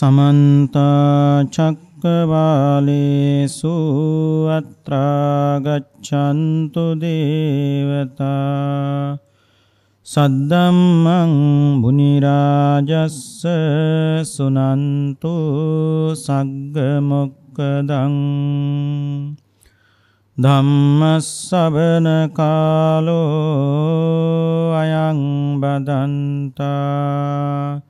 සමන්තාචක්කවාලේසු අත්‍රාගච්චන්තු දේවතා සද්දම්මං බුනිරාජස්ස සුනන්තු සග්ගමොක්කදං ධම්මස්සවන කාලෝ අයං බදන්තා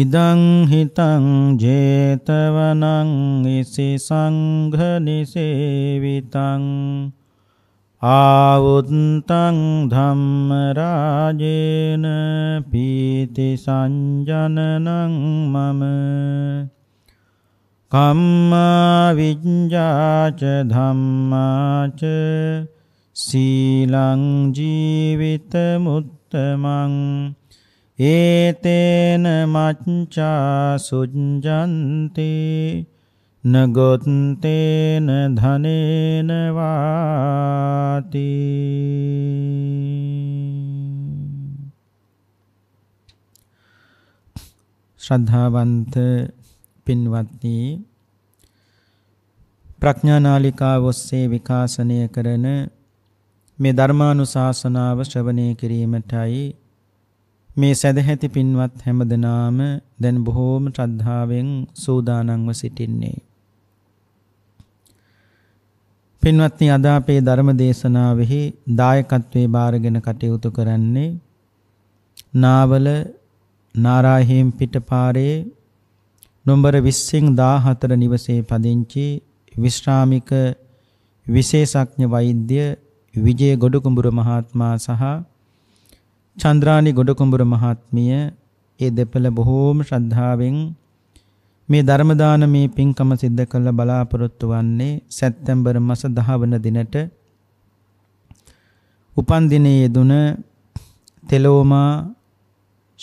ඉදං හිතං 제තවනං ඉසි සංඝ නිසේවිතං ආවුත්තං ධම්ම රාජේන පීති සංජනනං මම කම්මා විඤ්ඤාච ධම්මාච සීලං ජීවිත මුත්තමං ඒතේන මච්චා සුජ්ජන්තේ නගොත්තේන ධනේන වාති ශ්‍රද්ධාවන්ත පින්වත්නි ප්‍රඥානාලිකාව ඔස්සේ විකාශනය කරන මේ ධර්මානුශාසනාව ශ්‍රවණය කිරීමටයි මේ සදැහැති පින්වත් හැමදෙනාම දැන් බොහෝම ශ්‍රද්ධාවෙන් සූදානම්ව සිටින්නේ. පින්වත්නි අද අපේ ධර්ම දේශනාවෙහි දායකත්වයේ බාරගෙන කටයුතු කරන්නේ නාවල නාරාහේම් පිටපාරේ නොම්බර 20 14 නිවසේ පදිංචි විශ්‍රාමික විශේෂඥ වෛද්‍ය විජේ ගොඩකුඹුර මහත්මයා සහ චන්ද්‍රානි ගොඩකුඹුර මහත්මිය ඒ දෙපළ බොහෝම ශ්‍රද්ධාවෙන් මේ ධර්ම දානමේ පින්කම සිද්ධ කළ බලාපොරොත්තු වන්නේ සැප්තැම්බර් මාස 10 වන දිනට උපන් දිනයේ යෙදුන තෙලෝමා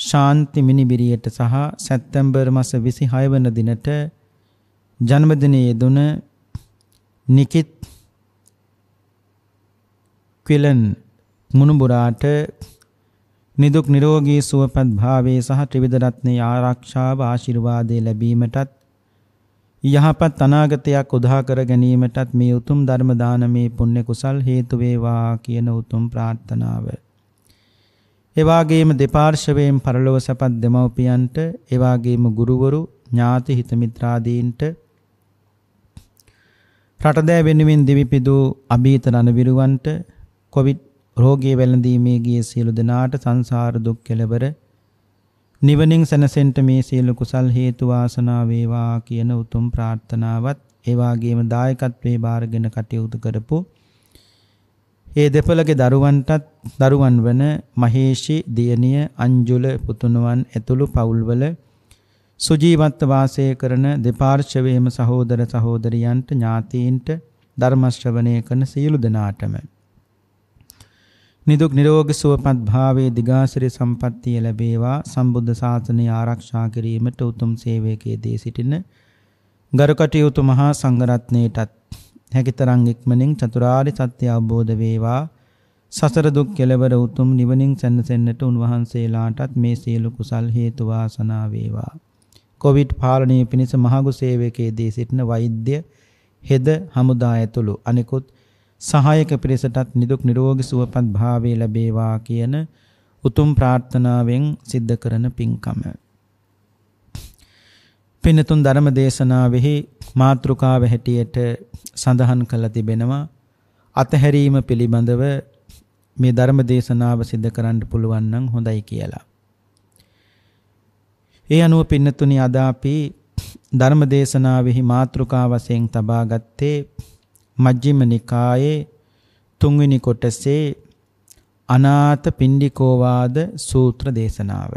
ශාන්ති මිනිබිරියට සහ සැප්තැම්බර් මාස 26 වන දිනට ජන්මදිනයේ යෙදුන නිකිත් ක්විලන් මුණුබුරාට නිදුක් නිරෝගී සුවපත් භාවයේ සහ ත්‍රිවිධ රත්නේ ආරක්ෂාව ආශිර්වාදේ ලැබීමටත් යහපත් අනාගතයක් උදා කර ගැනීමටත් මේ උතුම් ධර්ම දානමේ පුණ්‍ය කුසල් හේතු වේවා කියන උතුම් ප්‍රාර්ථනාව. එවාගේම දෙපාර්ශවයෙන් පරලොව සැපත් දෙමව්පියන්ට, එවාගේම ගුරුවරු, ඥාති හිත මිත්‍රාදීන්ට රටදෑ වෙනුවෙන් දිවිපිදු අභීත රණවිරුවන්ට කොවිඩ් රෝගී වැළඳීමේ ගිය සියලු දෙනාට සංසාර දුක් කෙලවර නිවනින් සැනසෙන්න මේ සියලු කුසල් හේතු වාසනා වේවා කියන උතුම් ප්‍රාර්ථනාවත් ඒ වාගේම දායකත්වයේ බාරගෙන කටයුතු කරපු ඒ දෙපළගේ දරුවන්ටත් දරුවන් වන මහේෂි දියණිය අංජුල පුතුණුවන් ඇතුළු පවුල්වල සුජීවත්ව වාසය කරන දෙපාර්ශවයේම සහෝදර සහෝදරියන්ට ඥාතීන්ට ධර්ම ශ්‍රවණය කරන සියලු දෙනාටම නිදුක් නිරෝගී සුවපත් භාවයේ දිගාසිරි සම්පන්නිය ලැබේවා සම්බුද්ධ ශාසනය ආරක්ෂා කිරීමට උතුම් සේවකයේදී සිටින ගරුකටයුතු මහා සංඝරත්නයටත් හැකිතරම් ඉක්මනින් චතුරාර්ය සත්‍ය අවබෝධ වේවා සසර දුක් කෙලවර උතුම් නිවනින් සැනසෙන්නට උන්වහන්සේලාටත් මේ සියලු කුසල් හේතු වාසනා වේවා. කොවිඩ් පාලනය පිණිස මහඟු සේවකයේදී සිටින වෛද්‍ය හෙද හමුදා ඇතුළු අනෙකුත් සහායක පිරිසටත් නිදුක් නිරෝගී සුවපත් භාවය ලැබේවා කියන උතුම් ප්‍රාර්ථනාවෙන් සිද්ධ කරන පින්කම. පින්නතුන් ධර්ම දේශනාවෙහි මාතෘකාව හැටියට සඳහන් කළ තිබෙනවා අතහැරීම පිළිබඳව මේ ධර්ම දේශනාව සිද්ධ කරන්න පුළුවන් නම් හොඳයි කියලා. ඒ අනුව පින්නතුනි අද අපි ධර්ම දේශනාවෙහි මාතෘකා වශයෙන් තබාගත්තේ මජ්ක්‍ධිම නිකායේ තුන්වෙනි කොටසේ අනාථ පිණ්ඩිකෝවාද සූත්‍ර දේශනාව.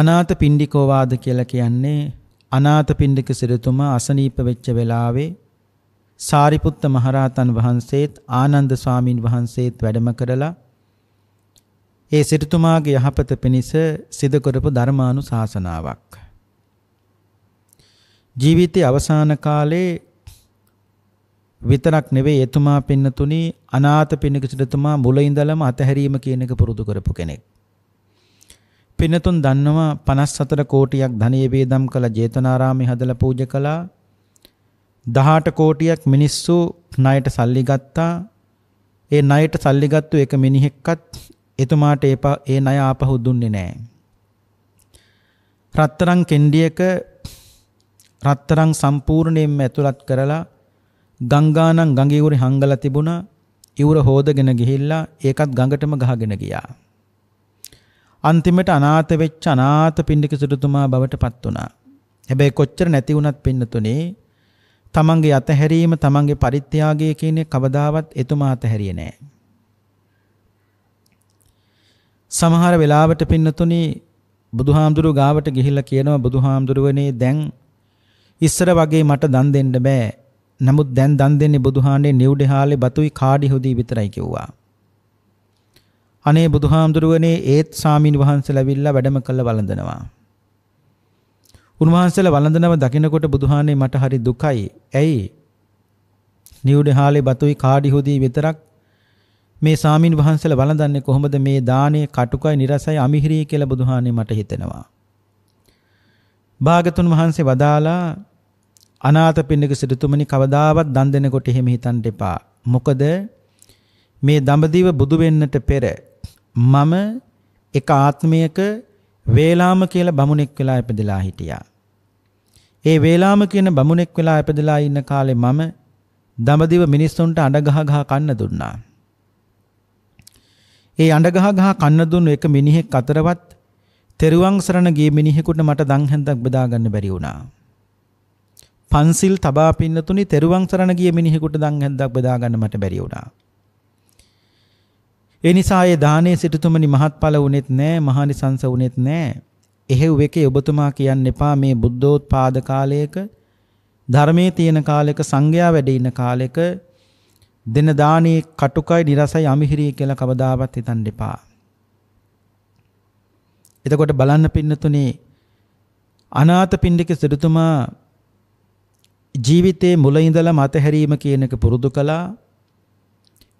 අනාථ පිණ්ඩිකෝවාද කියලා කියන්නේ අනාථ පිණ්ඩික සිරතුමා අසනීප වෙච්ච වෙලාවේ සාරිපුත්ත මහරහතන් වහන්සේත් ආනන්ද ස්වාමින් වහන්සේත් වැඩම කරලා ඒ සිරතුමාගේ යහපත පිණිස සිදු කරපු ධර්මානුශාසනාවක්. ජීවිතයේ අවසාන කාලේ විතරක් නෙවෙයි එතුමා පින්නතුණි අනාථ පින්නකසුතුමා මුල ඉඳලම අතහැරීම කියන එක පුරුදු කරපු කෙනෙක්. පින්නතුන් දන්නවා 54 කෝටියක් ධනෙ වේදම් කළ ජේතනාරාමේ හදලා පූජා කළා. 18 කෝටියක් මිනිස්සු ණයට සල්ලි ගත්තා. ඒ ණයට සල්ලි ගත්තු එක මිනිහෙක්වත් එතුමාට ඒ ණය ආපහු දුන්නේ නැහැ. රත්තරන් කෙන්ඩියක රත්තරන් සම්පූර්ණයෙන්ම ඇතුළත් කරලා ගංගානම් ගඟේ උරේ හංගලා තිබුණා. ඉවුර හොදගෙන ගිහිල්ලා ඒකත් ගඟටම ගහගෙන ගියා. අන්තිමට අනාථ වෙච්ච අනාථ පිණ්ඩික සිටුතුමා බවට පත් වුණා. හැබැයි කොච්චර නැති වුණත් පින්නතුනේ තමන්ගේ අතහැරීම තමන්ගේ පරිත්‍යාගය කියන්නේ කවදාවත් එතුමා අතහැරියේ නෑ. සමහර වෙලාවට පින්නතුනේ බුදුහාමුදුරු ගාවට ගිහිල්ලා කියනවා බුදුහාමුදුරුවනේ දැන් ඉස්සර වගේ මට දන් දෙන්න බෑ. නමුත් දැන් දන් දෙන්නේ බුදුහානේ නිව්ඩෙහාලේ බතුයි කාඩි හොදී විතරයි කිව්වා. අනේ බුදුහාමුදුරුවනේ ඒත් සාමීන් වහන්සේලාවිල්ලා වැඩම කළ වළඳනවා. උන්වහන්සේලා වළඳනව දකිනකොට බුදුහානේ මට හරි දුකයි. ඇයි? නිව්ඩෙහාලේ බතුයි කාඩි හොදී විතරක් මේ සාමීන් වහන්සේලා වළඳන්නේ කොහොමද මේ දානේ කටුකයි නිරසයි අමිහිරි කියලා බුදුහානේ මට හිතෙනවා. භාගතුන් වහන්සේ වදාලා අනාථ පින්නක සිටුතුමනි කවදාවත් දන් දෙනකොට එහෙම හිතන්න එපා. මොකද මේ දඹදිව බුදු වෙන්නට පෙර මම එක ආත්මයක වේලාම කියලා බමුණෙක් වෙලා ඉපදලා හිටියා. ඒ වේලාම කියන බමුණෙක් වෙලා ඉපදලා ඉන්න කාලේ මම දඹදිව මිනිස්සුන්ට අඬ ගහ ගහ කන්න දුන්නා. ඒ අඬ ගහ ගහ කන්න දුන්නු එක මිනිහෙක් අතරවත් තෙරුවන් සරණ ගිය මිනිහෙකුට මට දන් හැන්දක් බෙදා ගන්න බැරි වුණා. පන්සිල් තබා පින්නතුනි තෙරුවන් සරණ ගිය මිනිහෙකුට දන් හැන්දක් බෙදා ගන්න මට බැරි වුණා. ඒ නිසා ඒ දානේ සිටුතුමනි මහත්ඵල වුණෙත් නෑ මහානිසංස වුණෙත් නෑ. එහෙව් එකේ ඔබතුමා කියන්න එපා මේ බුද්ධෝත්පාද කාලයක ධර්මයේ තියෙන කාලයක සංඝයා වැඩ ඉන්න කාලයක දෙන දානේ කටුකයි නිරසයි අමිහිරි කියලා කවදාවත් හිතන්න එපා. එතකොට බලන්න පින්නතුනේ අනාථ පින්ඩික සිටුතුමා ජීවිතේ මුල ඉඳලම අතහැරීම කියන එක පුරුදු කළා.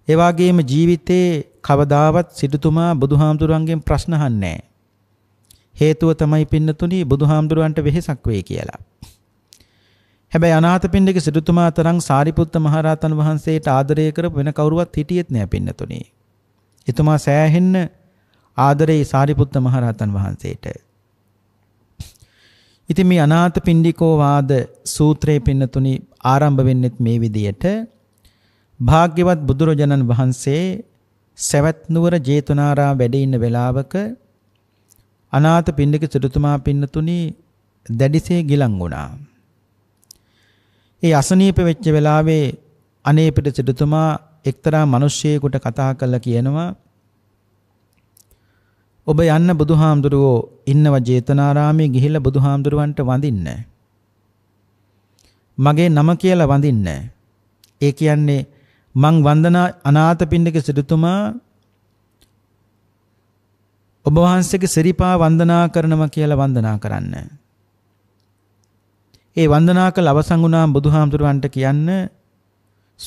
ඒ වගේම ජීවිතේ කවදාවත් සිටුතුමා බුදුහාමුදුරන්ගෙන් ප්‍රශ්න අහන්නේ හේතුව තමයි පින්නතුනි බුදුහාමුදුරන්ට වෙහෙසක් වෙයි කියලා. හැබැයි අනාථපිණ්ඩික සිටුතුමා තරම් සාරිපුත්ත මහරහතන් වහන්සේට ආදරය කරපු වෙන කවුරුවත් හිටියෙත් නෑ පින්නතුනි. එතුමා සෑහෙන්න ආදරේ සාරිපුත්ත මහරහතන් වහන්සේට. ඉතින් මේ අනාථ පිණ්ඩිකෝ වාද සූත්‍රයේ පින්නතුනි ආරම්භ වෙන්නෙත් මේ විදියට භාග්‍යවත් බුදුරජාණන් වහන්සේ සවැත් නුවර ජේතවනාරාම වැඩ ඉන්න වෙලාවක අනාථ පිණ්ඩික සිටුතුමා පින්නතුනි දැඩිසේ ගිලන් වුණා. ඒ අසනීප වෙච්ච වෙලාවේ අනේපිට සිටුතුමා එක්තරා මිනිසියෙකුට කතා කරලා කියනවා ඔබ යන්න බුදුහාමුදුරුවෝ ඉන්නව ජේතනාරාමයේ ගිහිල්ලා බුදුහාමුදුරුවන්ට වඳින්න. මගේ නම කියලා වඳින්න. ඒ කියන්නේ මං වන්දනා අනාථපිණ්ඩික සිටුතුමා ඔබ වහන්සේගේ සිරිපා වන්දනා කරනවා කියලා වන්දනා කරන්න. ඒ වන්දනා කළ අවසන් වුණාම බුදුහාමුදුරුවන්ට කියන්න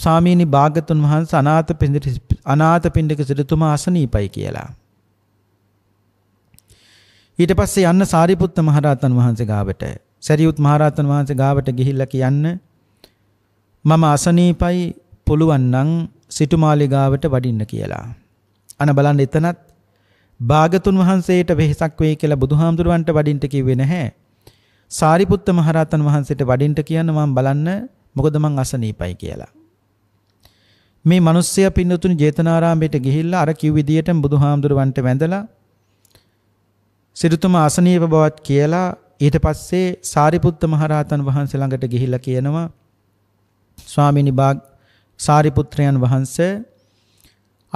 ස්වාමීනි භාගතුන් වහන්සේ අනාථපිණ්ඩික අනාථපිණ්ඩික සිටුතුමා අසනීපයි කියලා. ඊට පස්සේ යන්න සාරිපුත්ත මහරහතන් වහන්සේ ගාවට සරියුත් මහරහතන් වහන්සේ ගාවට ගිහිල්ලා කියන්න මම අසනීපයි පුළුවන් නම් සිටුමාලිගාවට වඩින්න කියලා. අන බලන්න එතනත් භාගතුන් වහන්සේට වෙහසක් වෙයි කියලා බුදුහාමුදුරුවන්ට වඩින්ට කිව්වේ නැහැ. සාරිපුත්ත මහරහතන් වහන්සේට වඩින්ට කියන්න මම බලන්න මොකද මං අසනීපයි කියලා. මේ මිනිස්සයා පින්නතුණු ජේතනාරාමයට ගිහිල්ලා අර කිව් විදියටම බුදුහාමුදුරුවන්ට වැඳලා සිටුතුමා අසනීප බවත් කියලා ඊට පස්සේ සාරිපුත්ත මහරහතන් වහන්සේ ළඟට ගිහිල්ලා කියනවා ස්වාමීනි බාග් සාරිපුත්‍රයන් වහන්සේ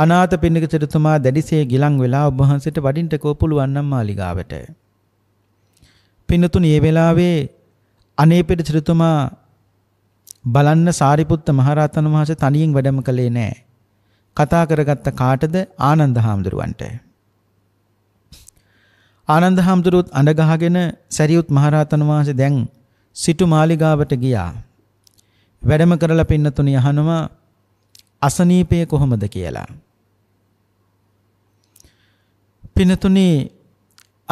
අනාථ පින්නක සිටුතුමා දැඩිසේ ගිලන් වෙලා ඔබ වහන්සේට වඩින්නකෝ පුළුවන් නම් මාලිගාවට. පින්නතුනි මේ වෙලාවේ අනේ පිට සිටුතුමා බලන්න සාරිපුත්ත මහරහතන් වහන්සේ තනියෙන් වැඩම කළේ නැහැ. කතා කරගත්ත කාටද ආනන්ද හාමුදුරුවන්ට. ආනන්ද හාමුදුරුවත් අඬගහගෙන සැරියුත් මහරහතන් වහන්සේ දැන් සිටු මාලිගාවට ගියා. වැඩම කරලා පින්නතුණි අහනවා අසනීපය කොහොමද කියලා. පින්නතුණි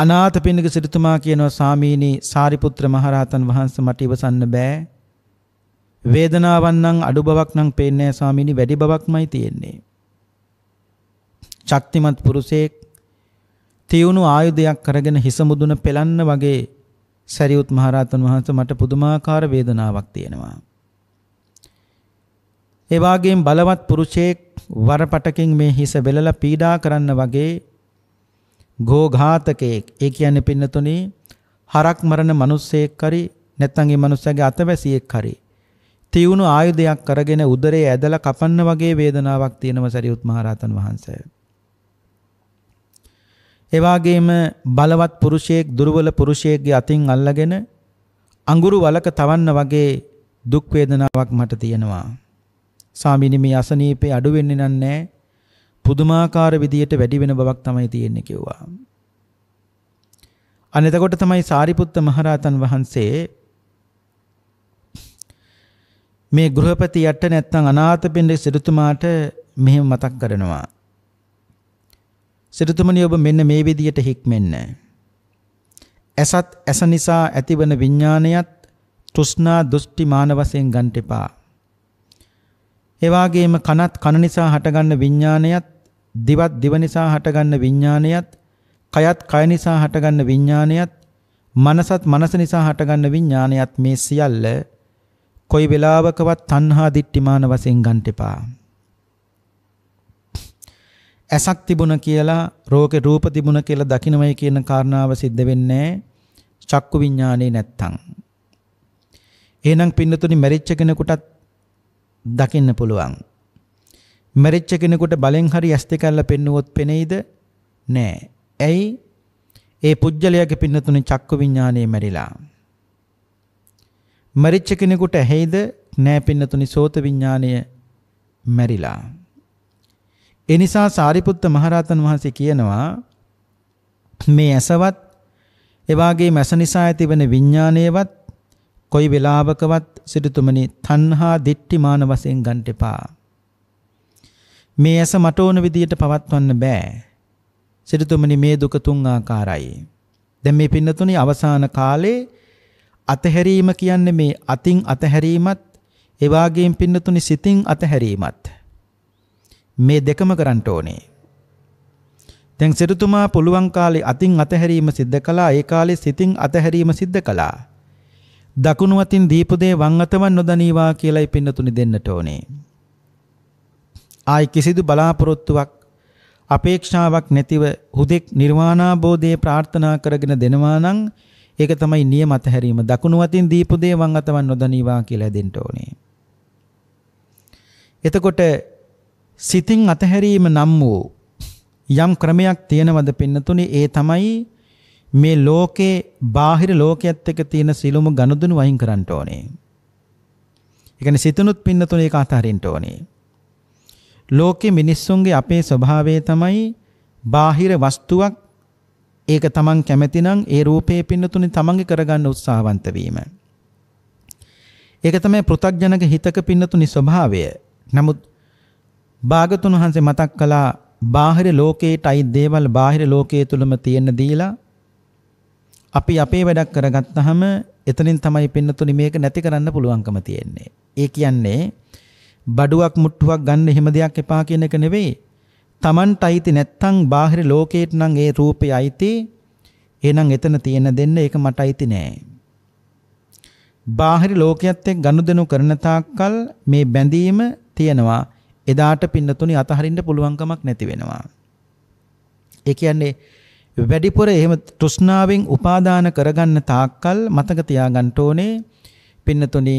අනාථ පින්නක සිටුතුමා කියනවා සාමීනි සාරිපුත්‍ර මහරහතන් වහන්සේ මට ඉවසන්න බෑ. වේදනාවන් නම් අඩු බවක් නම් පේන්නේ නැහැ ස්වාමීනි වැඩි බවක්මයි තියෙන්නේ. ශක්තිමත් පුරුෂයෙක් තියුණු ආයුධයක් කරගෙන හිස මුදුන පෙලන්න වගේ සරියුත් මහරහතන් වහන්සේ මට පුදුමාකාර වේදනාවක් තියෙනවා. ඒ වගේම බලවත් පුරුෂයෙක් වරපටකින් මේ හිස බෙලලා පීඩා කරන්න වගේ ගෝඝාතකයෙක් ඒ කියන්නේ පින්නතුනි හරක් මරණ මිනිස්සෙක් හරි නැත්නම් ඒ මිනිස්සගේ අතවැසියෙක් හරි තියුණු ආයුධයක් කරගෙන උදරයේ ඇදලා කපන්න වගේ වේදනාවක් තියෙනවා සරියුත් මහරහතන් වහන්සේ. එවාගේම බලවත් පුරුෂයෙක් දුර්වල පුරුෂයෙක්ගේ අතින් අල්ලගෙන අඟුරු වලක තවන්න වගේ දුක් වේදනාවක් මට තියෙනවා. සාමිනී මේ අසනීපේ අඩු වෙන්නේ නැහැ. පුදුමාකාර විදියට වැඩි වෙන බවක් තමයි තියෙන්නේ කිව්වා. අනෙතකොට තමයි සාරිපුත්ත මහරහතන් වහන්සේ මේ ගෘහපති යට නැත්තම් අනාථපිණ්ඩික සිටුතුමාට මෙහෙම මතක් කරනවා. සිරතුමනි ඔබ මෙන්න මේ විදියට හික්මෙන්න. ඇසත් ඇස නිසා ඇතිවන විඥානයත් තෘෂ්ණා දෘෂ්ටි මාන වශයෙන් ගන්නට එපා. ඒ වගේම කනත් කන නිසා හටගන්න විඥානයත් දිවත් දිව නිසා හටගන්න විඥානයත් කයත් කය නිසා හටගන්න විඥානයත් මනසත් මනස නිසා හටගන්න විඥානයත් මේ සියල්ල කොයි වෙලාවකවත් තණ්හා දිට්ඨිමාන වශයෙන් ගන්නට එපා. ඇසක් තිබුණ කියලා රෝගේ රූප තිබුණ කියලා දකින්වයි කියන කාරණාව සිද්ධ වෙන්නේ චක්කු විඥානේ නැත්තම්. එහෙනම් පින්නතුනි මැරිච්ච කෙනෙකුටත් දකින්න පුළුවන්. මැරිච්ච කෙනෙකුට බලෙන් හරි ඇස් දෙක අල්ල පෙන්නුවොත් පෙනෙයිද? නෑ. ඇයි? ඒ පුජ්‍යලයාගේ පින්නතුනි චක්කු විඥානේ මැරිලා. මැරිච්ච කෙනෙකුට ඇහෙයිද? නෑ පින්නතුනි සෝත විඥානය මැරිලා. ඒ නිසා සාරිපුත්ත මහරහතන් වහන්සේ කියනවා මේ ඇසවත් එවාගේ මැස නිසා ඇතිවන විඥානයේවත් කොයි වෙලාවකවත් සිටුතුමනි තණ්හා දිට්ඨිමාන වශයෙන් ගන්නට එපා. මේ ඇස මට ඕන විදියට පවත්වන්න බෑ. සිටුතුමනි මේ දුක තුන් ආකාරයි. දැන් මේ පින්නතුනි අවසාන කාලේ අතහැරීම කියන්නේ මේ අතින් අතහැරීමත් එවාගේම පින්නතුනි සිතින් අතහැරීමත් මේ දෙකම කරන්න ඕනේ. දැන් සිටුතුමා පුළුවන් කාලේ අතින් අතහැරීම සිද්ධ කළා ඒ කාලේ සිතින් අතහැරීම සිද්ධ කළා. දකුණු අතින් දීපු දේ වම් අතවන් නොදනීවා කියලායි පින්නතුනි දෙන්නට ඕනේ. ආයි කිසිදු බලාපොරොත්තුවක් අපේක්ෂාවක් නැතිව හුදෙක් නිර්වාණාබෝධයේ ප්‍රාර්ථනා කරගෙන දෙනවා නම් ඒක තමයි නියම අතහැරීම. දකුණු අතින් දීපු දේ වම් අතවන් නොදනීවා කියලා දෙන්න ඕනේ. එතකොට සිතින් අතහැරීම නම් වූ යම් ක්‍රමයක් තියෙනවද පින්නතුනේ ඒ තමයි මේ ලෝකේ බාහිර ලෝකයේත් එක්ක තියෙන සිළුම ගනුදෙනු වයින් කරන්න ඕනේ. ඒ කියන්නේ සිතනුත් පින්නතුනේ ඒක අතහරින්න ඕනේ. ලෝකේ මිනිස්සුන්ගේ අපේ ස්වභාවය තමයි බාහිර වස්තුවක් ඒක තමන් කැමති නම් ඒ රූපේ පින්නතුනේ තමන්ගේ කරගන්න උත්සාහවන්ත වීම. ඒක තමයි පෘථග්ජනක හිතක පින්නතුනේ ස්වභාවය. නමුත් භාගතුන් වහන්සේ මතක් කළා බාහිර ලෝකේටයි දේවල් බාහිර ලෝකයේ තුලම තියෙන දීලා අපි අපේ වැඩක් කරගත්තාම එතනින් තමයි පින්නතුනි මේක නැති කරන්න පුළුවන්කම තියෙන්නේ. ඒ කියන්නේ බඩුවක් මුට්ටුවක් ගන්න එහෙම දෙයක් එපා කියන එක නෙවෙයි. Tamanට අයිති නැත්තම් බාහිර ලෝකේට නම් ඒ රූපේ අයිති. එහෙනම් එතන තියෙන දෙන්න ඒක මට අයිති නෑ. බාහිර ලෝකයේත් එක්ක ගනුදෙනු කරන තාක්කල් මේ බැඳීම තියෙනවා. එදාට පින්නතුනි අතහරින්න පුළුවන්කමක් නැති වෙනවා. ඒ කියන්නේ වැඩිපුර එහෙම තෘෂ්ණාවෙන් උපාදාන කරගන්න තාක්කල් මතක තියාගන්න ඕනේ පින්නතුනි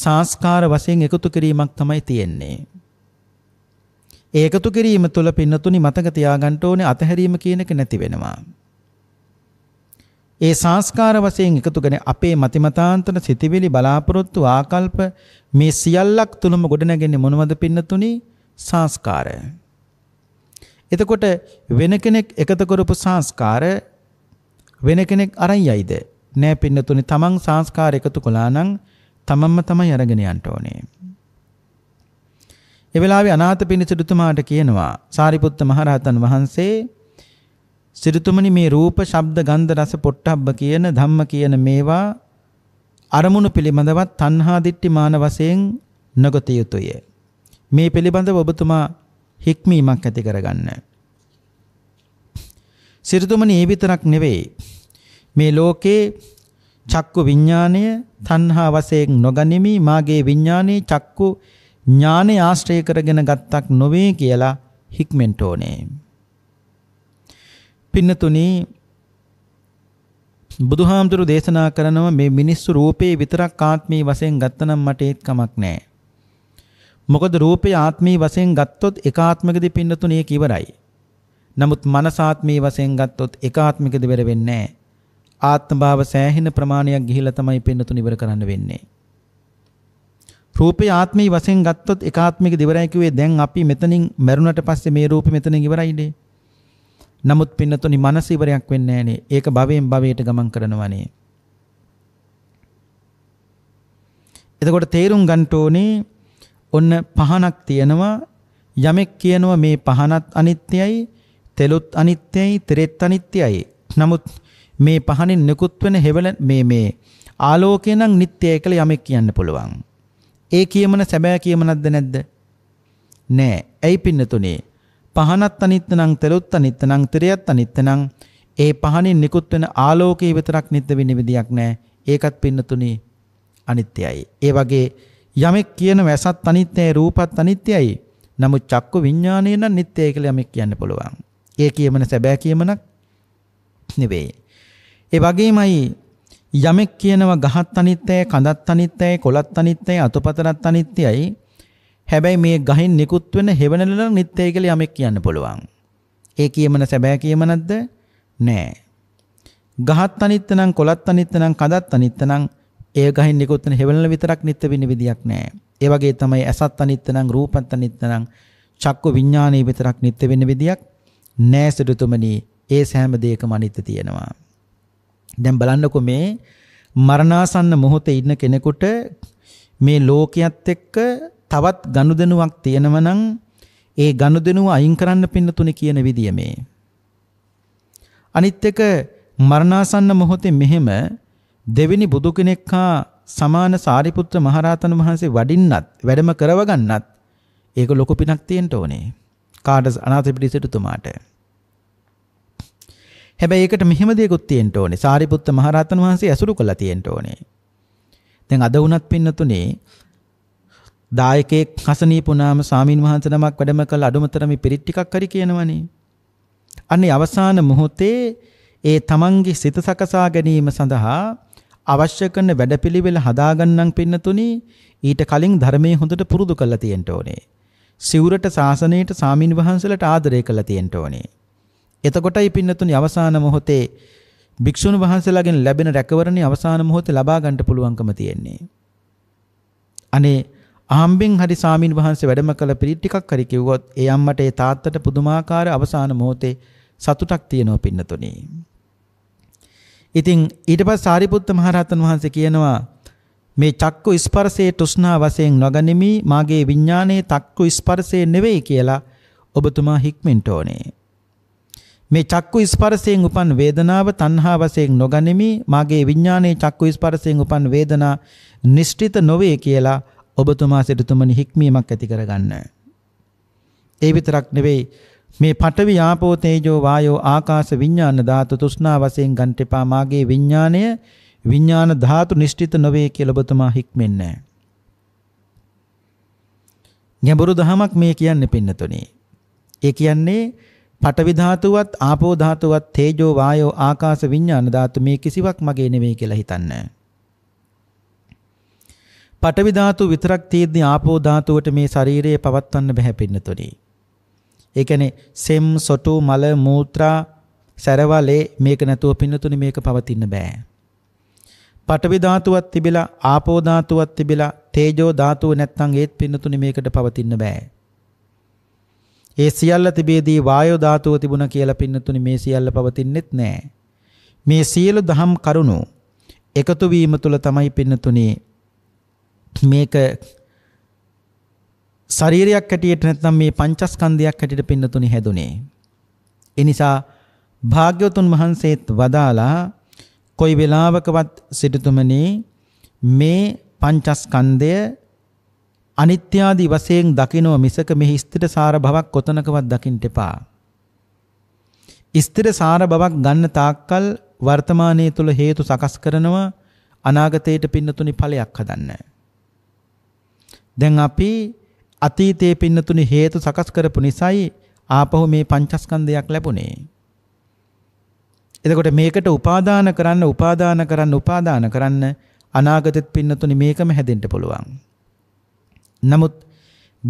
සංස්කාර වශයෙන් එකතු කිරීමක් තමයි තියෙන්නේ. ඒ එකතු කිරීම තුළ පින්නතුනි මතක තියාගන්න ඕනේ අතහැරීම කියන එක නැති වෙනවා. ඒ සංස්කාර වශයෙන් එකතුගෙන අපේ මතිමතාන්තර සිතිවිලි බලාපොරොත්තු ආකල්ප මේ සියල්ලක් තුලම ගොඩනැගෙන්නේ මොනවද පින්නතුනි සංස්කාරය. එතකොට වෙන කෙනෙක් එකතු කරපු සංස්කාර වෙන කෙනෙක් අරන් යයිද? නෑ පින්නතුනි තමන් සංස්කාර එකතු කළා නම් තමන්ම තමයි අරගෙන යන්න ඕනේ. ඒ වෙලාවේ අනාථ පිණිසුතුමාට කියනවා සාරිපුත්ත මහරහතන් වහන්සේ සිරිතුමනි මේ රූප, ශබ්ද, ගන්ධ, රස, පොට්ටබ්බ කියන ධම්ම කියන මේවා අරමුණු පිළිබඳවත් තණ්හා දිට්ටි මාන වශයෙන් නොගත යුතුය. මේ පිළිබඳව ඔබතුමා හික්මීමක් ඇති කරගන්න. සිරිතුමනි ඒ විතරක් නෙවෙයි. මේ ලෝකේ චක්කු විඥාණය තණ්හා වශයෙන් නොගනිමි මාගේ විඥානේ චක්කු ඥානය ආශ්‍රය කරගෙන ගත්තක් නොවේ කියලා හික්මෙන්ට ඕනේ. පින්නතුනි බුදුහාමුදුරු දේශනා කරනවා මේ මිනිස්සු රූපේ විතරක් ආත්මී වශයෙන් ගත්තනම් මට ඒත් කමක් නැහැ. මොකද රූපේ ආත්මී වශයෙන් ගත්තොත් ඒකාත්මකදී පින්නතුනේ කිවරයි. නමුත් මනස ආත්මී වශයෙන් ගත්තොත් ඒකාත්මකද වෙර වෙන්නේ නැහැ. ආත්ම භාව සෑහෙන ප්‍රමාණයක් ගිහිලා තමයි පින්නතුන ඉවර කරන්න වෙන්නේ. රූපේ ආත්මී වශයෙන් ගත්තොත් ඒකාත්මකද ඉවරයි කිව්වේ දැන් අපි මෙතනින් මරුණට පස්සේ මේ රූපෙ මෙතනින් ඉවරයිනේ. නමුත් පින්නතුනි මනස ඉවරයක් වෙන්නේ නැහනේ. ඒක භවයෙන් භවයට ගමන් කරනවනේ. එතකොට තේරුම් ගන්න ඕනේ ඔන්න පහනක් තියෙනවා යමෙක් කියනවා මේ පහනත් අනිත්‍යයි, තෙලුත් අනිත්‍යයි, තෙරෙත් අනිත්‍යයි. නමුත් මේ පහනෙන් නිකුත් වෙන හෙවල මේ මේ ආලෝකය නම් නිත්‍යයි කියලා යමෙක් කියන්න පුළුවන්. ඒ කියමන සැබෑ කියමනක්ද නැද්ද? නෑ. ඇයි පින්නතුනේ? පහනත් අනිත්‍යනං තෙලොත් අනිත්‍යනං ත්‍රියත් අනිත්‍යනං ඒ පහනින් නිකුත් වෙන ආලෝකයේ විතරක් නිද්ද වෙන විදියක් නැහැ. ඒකත් පින්නතුනේ අනිත්‍යයි. ඒ වගේ යමෙක් කියන වැසත් අනිත්‍යයි රූපත් අනිත්‍යයි. නමුත් චක්කු විඥානය නම් නිත්‍යයි කියලා යමෙක් කියන්න පුළුවන්. ඒ කියමන සැබෑ කියමනක් නෙවෙයි. ඒ වගේමයි යමෙක් කියනවා ගහත් අනිත්‍යයි, කඳත් අනිත්‍යයි, කොළත් අනිත්‍යයි, අතුපතරත් අනිත්‍යයි. හැබැයි මේ ගහෙන් නිකුත් වෙන හෙවණලන නිත්‍යයි කියලා යමෙක් කියන්න පුළුවන්. ඒ කියමන සැබෑ කියමනක්ද? නෑ. ගහත් අනිත්‍ය නම් කොලත් අනිත්‍ය නම් කඳත් අනිත්‍ය නම් ඒ ගහින් නිකුත් වෙන හෙවණල විතරක් නිත්‍ය වෙන්න විදියක් නෑ. ඒ වගේ තමයි ඇසත් අනිත්‍ය නම් රූපත් අනිත්‍ය නම් චක්කු විඥානයේ විතරක් නිත්‍ය වෙන්න විදියක් නෑ සුදුතුමනි. ඒ සෑම දෙයකම අනිත්‍ය තියෙනවා. දැන් බලන්නකෝ මේ මරණාසන්න මොහොතේ ඉන්න කෙනෙකුට මේ ලෝකයේත් එක්ක තවත් ගනුදෙනුවක් තියෙනව නම් ඒ ගනුදෙනුව අයින් කරන්න පින්නතුනේ කියන විදිය මේ. අනිත් එක මරණාසන්න මොහොතේ මෙහෙම දෙවෙනි බුදු කෙනෙක් හා සමාන සාරිපුත්‍ර මහරහතන් වහන්සේ වඩින්නත් වැඩම කරවගන්නත් ඒක ලොකු පිනක් තියෙන්න ඕනේ. කාඩ අනාථ පිටිසෙටුතුමාට. හැබැයි ඒකට මෙහෙම දෙයක්ත් තියෙන්න ඕනේ. සාරිපුත්ත මහරහතන් වහන්සේ ඇසුරු කළා තියෙන්න ඕනේ. දැන් අද වුණත් පින්නතුනේ දායකයෙක් හසනීපුනාම සාමින් වහන්සේ නමක් වැඩම කළ අඩුමතරම පිරිත් ටිකක් හරි කියනවනේ. අන්නේ අවසාන මොහොතේ ඒ තමන්ගේ සිත සකසා ගැනීම සඳහා අවශ්‍ය කරන වැඩපිළිවෙල හදාගන්නම් පින්නතුනි ඊට කලින් ධර්මයේ හොඳට පුරුදු කරලා තියෙන්න ඕනේ. සිවුරට සාසනයට සාමින් වහන්සලට ආදරය කරලා තියෙන්න ඕනේ. එතකොටයි පින්නතුනි අවසාන මොහොතේ භික්ෂුන් වහන්සේලාගෙන් ලැබෙන රැකවරණي අවසාන මොහොතේ ලබා ගන්න පුළුවන්කම තියෙන්නේ. අනේ අහම්බෙන් හරි සාමීන් වහන්සේ වැඩම කළ පිළිත් ටිකක් හරි කිව්වොත් ඒ අම්මට ඒ තාත්තට පුදුමාකාර අවසාන මොහොතේ සතුටක් තියෙනවා පින්නතුනි. ඉතින් ඊට පස්සේ සාරිපුත්ත මහරහතන් වහන්සේ කියනවා මේ චක්කු ස්පර්ශයේ තෘෂ්ණා වශයෙන් නොගනිමි මාගේ විඥානයේ චක්කු ස්පර්ශය නෙවෙයි කියලා ඔබතුමා හික්මෙන්ට ඕනේ. මේ චක්කු ස්පර්ශයෙන් උපන් වේදනාව තණ්හා වශයෙන් නොගනිමි මාගේ විඥානයේ චක්කු ස්පර්ශයෙන් උපන් වේදනා නිෂ්ඨිත නොවේ කියලා ඔබතුමා සිටුතුමනි හික්මීමක් ඇති කරගන්න. ඒ විතරක් නෙවෙයි මේ පඨවි ආපෝ තේජෝ වායෝ ආකාශ විඥාන ධාතු තෘෂ්ණා වශයෙන් ගන්ටපා මාගේ විඥාණය විඥාන ධාතු නිෂ්ඨිත නොවේ කියලා ඔබතුමා හික්මෙන්නේ නැහැ. ගැඹුරු දහමක් මේ කියන්නේ පින්නතුනේ. ඒ කියන්නේ පඨවි ධාතුවත් ආපෝ ධාතුවත් තේජෝ වායෝ ආකාශ විඥාන ධාතු මේ කිසිවක් මගේ නෙවෙයි කියලා හිතන්නේ. පඨවි ධාතු විතරක් තියෙද්දී ආපෝ ධාතුවට මේ ශරීරය පවත්වන්න බෑ පින්නතුනේ. ඒ කියන්නේ සෙම් සොටු මල මූත්‍රා සැරවලේ මේක නැතුව පින්නතුනේ මේක පවතින්න බෑ. පඨවි ධාතුවක් තිබිලා ආපෝ ධාතුවක් තිබිලා තේජෝ ධාතුව නැත්නම් ඒත් පින්නතුනේ මේකට පවතින්න බෑ. ඒ සියල්ල තිබේදී වායෝ ධාතුව තිබුණා කියලා පින්නතුනි මේ සියල්ල පවතින්නෙත් නැහැ. මේ සියලු දහම් කරුණු එකතු වීම තුළ තමයි පින්නතුනි මේක ශරීරයක් හැටියට නැත්නම් මේ පංචස්කන්ධයක් හැටියට පින්නතුනි හැදුනේ. ඒ නිසා භාග්‍යවතුන් වහන්සේත් වදාලා කොයි වෙලාවකවත් සිටුතුමනේ මේ පංචස්කන්ධය අනිත්‍ය ආදී වශයෙන් දකිනව මිසක මෙහි ස්ථිර සාර භවක් කොතනකවත් දකින්න එපා. ස්ථිර සාර භවක් ගන්න තාක්කල් වර්තමානයේ තුල හේතු සකස් කරනවා අනාගතයට පින්නතුනි ඵලයක් හදන්නේ. දැන් අපි අතීතයේ පින්නතුනි හේතු සකස් කරපු නිසායි ආපහු මේ පංචස්කන්ධයක් ලැබුණේ. එතකොට මේකට උපාදාන කරන්න උපාදාන කරන්න උපාදාන කරන්න අනාගතෙත් පින්නතුනි මේකම හැදෙන්න පුළුවන්. නමුත්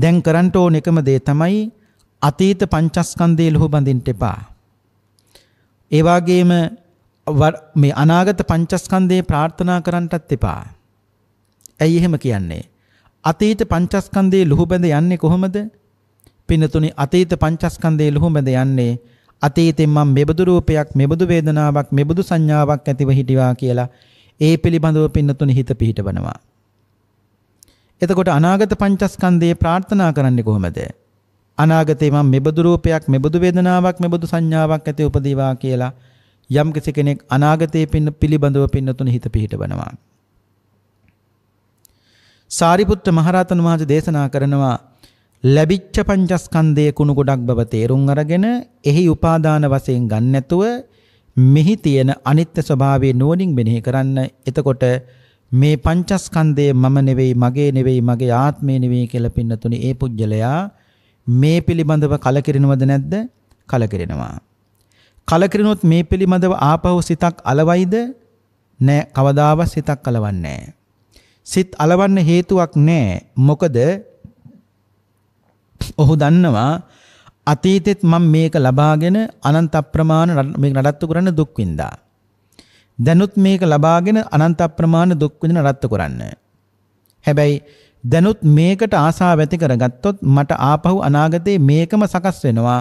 දැන් කරන්න ඕන එකම දේ තමයි අතීත පංචස්කන්ධයේ ලොහු බඳින්න එපා. ඒ වගේම මේ අනාගත පංචස්කන්ධේ ප්‍රාර්ථනා කරන්නටත් එපා. ඇයි එහෙම කියන්නේ? අතීත පංචස්කන්ධයේ ලුහුබැඳ යන්නේ කොහොමද? පින්නතුනි අතීත පංචස්කන්ධයේ ලුහුබැඳ යන්නේ අතීතෙන් මම මෙබඳු රූපයක්, මෙබඳු වේදනාවක්, මෙබඳු සංඥාවක් ඇතිව හිටියා කියලා ඒ පිළිබඳව පින්නතුනි හිත පිහිටවනවා. එතකොට අනාගත පංචස්කන්ධයේ ප්‍රාර්ථනා කරන්නේ කොහොමද? අනාගතේ මම මෙබඳු රූපයක්, මෙබඳු වේදනාවක්, මෙබඳු සංඥාවක් ඇති උපදීවා කියලා යම් කෙනෙක් අනාගතයේ පිළිබඳව පින්නතුනි හිත පිහිටවනවා. සාරිපුත්ත මහරහතන් වහන්සේ දේශනා කරනවා ලැබිච්ච පංචස්කන්ධයේ කුණු ගොඩක් බව තේරුම් අරගෙන එහි උපාදාන වශයෙන් ගන්න නැතුව මෙහි තියෙන අනිත්‍ය ස්වභාවය නුවණින් මෙනෙහි කරන්න. එතකොට මේ පංචස්කන්ධය මම නෙවෙයි, මගේ නෙවෙයි, මගේ ආත්මය නෙවෙයි කියලා පින්නතුනි ඒ පුජ්‍යලයා මේ පිළිබඳව කලකිරිනවද නැද්ද? කලකිරිනවා. කලකිරිනොත් මේ පිළිබඳව ආපහු සිතක් అలවයිද? නෑ, කවදාවත් සිතක් అలවන්නේ නෑ. සිත් అలවන්න හේතුවක් නැහැ. මොකද ඔහු දන්නවා අතීතෙත් මම මේක ලබාගෙන අනන්ත අප්‍රමාණ මේක නඩත්තු කරන්න දුක් විඳා. දැනුත් මේක ලබාගෙන අනන්ත අප්‍රමාණ දුක් විඳින නඩත්තු කරන්න. හැබැයි දැනුත් මේකට ආසාව ඇති කරගත්තොත් මට ආපහු අනාගතේ මේකම සකස් වෙනවා.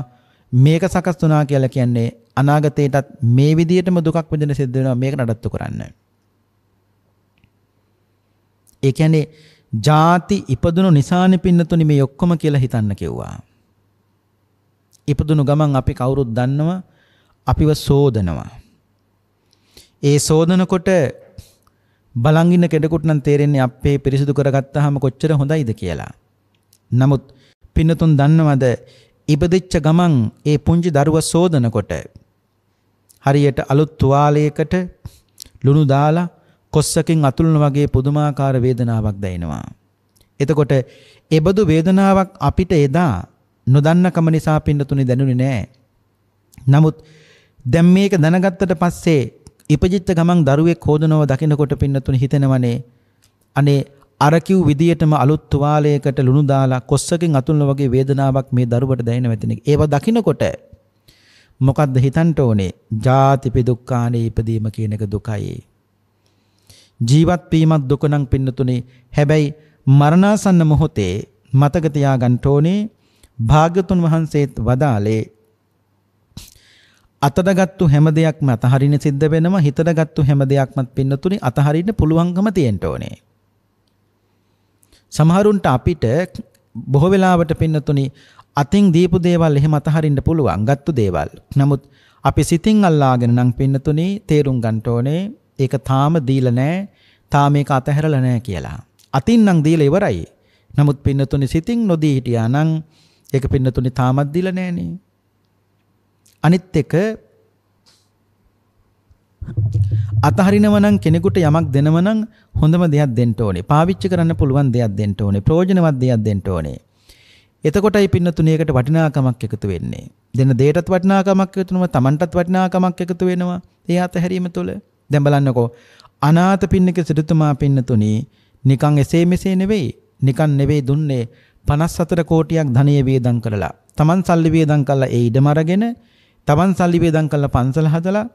මේක සකස් වුණා කියලා කියන්නේ අනාගතේටත් මේ විදිහටම දුකක් විඳින සිද්ධ වෙනවා මේක නඩත්තු කරන්න. ඒ කියන්නේ ಜಾති ඉපදුණු නිසානේ පින්නතුනි මේ ඔක්කොම කියලා හිතන්න කිව්වා. ඉපදුණු ගමන් අපි කවුරුත් දන්නවා අපිව සෝදනවා. ඒ සෝදනකොට බලංගින්න කෙඩකුට නම් තේරෙන්නේ අපේ පිරිසිදු කරගත්තාම කොච්චර හොඳයිද කියලා. නමුත් පින්නතුන් දන්නවද ඉපදිච්ච ගමන් ඒ පුංචි දරුව සෝදනකොට හරියට අලුත් තුවාලයකට ලුණු දාලා කොස්සකින් අතුලන වගේ පුදුමාකාර වේදනාවක් දැනෙනවා. එතකොට එබඳු වේදනාවක් අපිට එදා නොදන්නකම නිසා පින්නතුනේ දැනුනේ නෑ. නමුත් දැන් මේක දැනගත්තට පස්සේ ඉපජිත්ත ගමන් දරුවෙක් හොදනව දකිනකොට පින්නතුනේ හිතෙනවනේ අනේ අර කිව් විදියටම අලුත් තුවාලයකට ලුණු දාලා කොස්සකින් අතුල්න වගේ වේදනාවක් මේ දරුවට දැනෙන වෙතිනේ. ඒව දකිනකොට මොකද්ද හිතන්න ඕනේ? ජාතිපි දුක්ඛානේ ඉපදීම කියන එක දුකයි. ජීවත් වීමත් දුක නම් පින්නතුනේ. හැබැයි මරණාසන්න මොහොතේ මතක තියාගන්න ඕනේ භාග්‍යතුන් වහන්සේත් වදාලේ අතටගත්තු හැම දෙයක්ම අතහරින්න සිද්ධ වෙනවා හිතටගත්තු හැම දෙයක්මත් පින්නතුනේ අතහරින්න පුළුවන්කම තියෙන්න ඕනේ. සමහරුන්ට අපිට බොහෝ වෙලාවට පින්නතුනේ අතින් දීපු දේවල් එහෙම අතහරින්න පුළුවන් ගත්තු දේවල්. නමුත් අපි සිතින් අල්ලාගෙන නම් පින්නතුනේ තේරුම් ගන්න ඕනේ ඒක තාම දීලා නැහැ. තාම මේක අතහැරලා නැහැ කියලා. අතින්නම් දීලා ඉවරයි. නමුත් පින්නතුනි සිතින් නොදී හිටියා නම් ඒක පින්නතුනි තාමත් දීලා නැහනේ. අනිත් එක අතහරිනව නම් කෙනෙකුට යමක් දෙනව නම් හොඳම දෙයක් දෙන්න ඕනේ. පාවිච්චි කරන්න පුළුවන් දෙයක් දෙන්න ඕනේ. ප්‍රයෝජනවත් දෙයක් දෙන්න ඕනේ. එතකොටයි පින්නතුණියකට වටිනාකමක් එකතු වෙන්නේ. දෙන දෙයටත් වටිනාකමක් එකතු වෙනවා, Tamanටත් වටිනාකමක් එකතු වෙනවා. ඒ අතහැරීම තුළ දැන් බලන්නකෝ අනාථ පින්නක සිටුතුමා පින්නතුණි නිකන් එසේ මෙසේ නෙවෙයි නිකන් නෙවෙයි දුන්නේ 54 කෝටියක් ධනෙ වේදම් කරලා තමන් සල්ලි වේදම් කළා ඒ ඉඩම අරගෙන තමන් සල්ලි වේදම් කළා පන්සල හදලා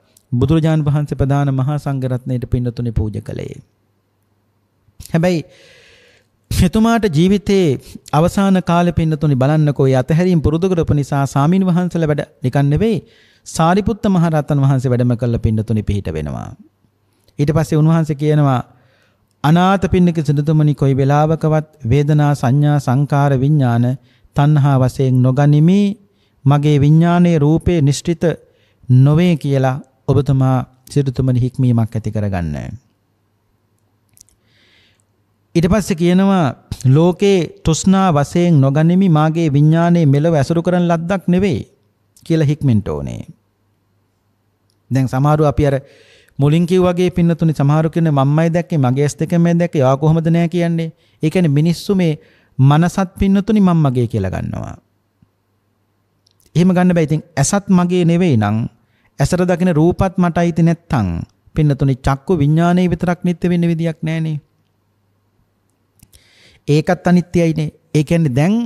බුදුරජාන් වහන්සේ ප්‍රධාන මහා සංඝරත්නයට පින්නතුනේ පූජා කළේ. හැබැයි එතුමාට ජීවිතයේ අවසාන කාලේ පින්නතුනේ බලන්නකෝ ඒ අතහැරීම් පුරුදු කරපු නිසා සාමින් වහන්සේලා වැඩ නිකන් නෙවෙයි සාරිපුත්ත මහ රහතන් වහන්සේ වැඩම කළ පින්නතුනි පිහිට වෙනවා. ඊට පස්සේ උන්වහන්සේ කියනවා අනාථ පින්නක සිටුතුමනි කොයි වෙලාවකවත් වේදනා සංඥා සංකාර විඥාන තණ්හා වශයෙන් නොගනිමි මගේ විඥානයේ රූපේ නිෂ්ඨිත නොවේ කියලා ඔබතුමා සිටුතුමනි හික්මීමක් ඇති කරගන්න. ඊට පස්සේ කියනවා ලෝකේ තෘෂ්ණා වශයෙන් නොගනිමි මාගේ විඥානයේ මෙලව ඇසුරු කරන ලද්දක් නෙවෙයි. කියලා හික්මෙන්ට ඕනේ. දැන් සමහරු අපි අර මුලින් කිව්වාගේ පින්නතුනි සමහරු කියන්නේ මම්මයි දැක්කේ මගේ ඇස් දෙකෙන් මේ දැක්කේ ඔයා කොහොමද නෑ කියන්නේ. ඒ කියන්නේ මිනිස්සු මේ මනසත් පින්නතුනි මම මගේ කියලා ගන්නවා. එහෙම ගන්න බෑ. ඉතින් ඇසත් මගේ නෙවෙයි නං ඇසට දකින රූපත් මට අයිති නැත්තම් පින්නතුනි චක්කු විඥානයේ විතරක් නිත්‍ය වෙන්න විදියක් නෑනේ. ඒකත් අනිත්‍යයිනේ. ඒ කියන්නේ දැන්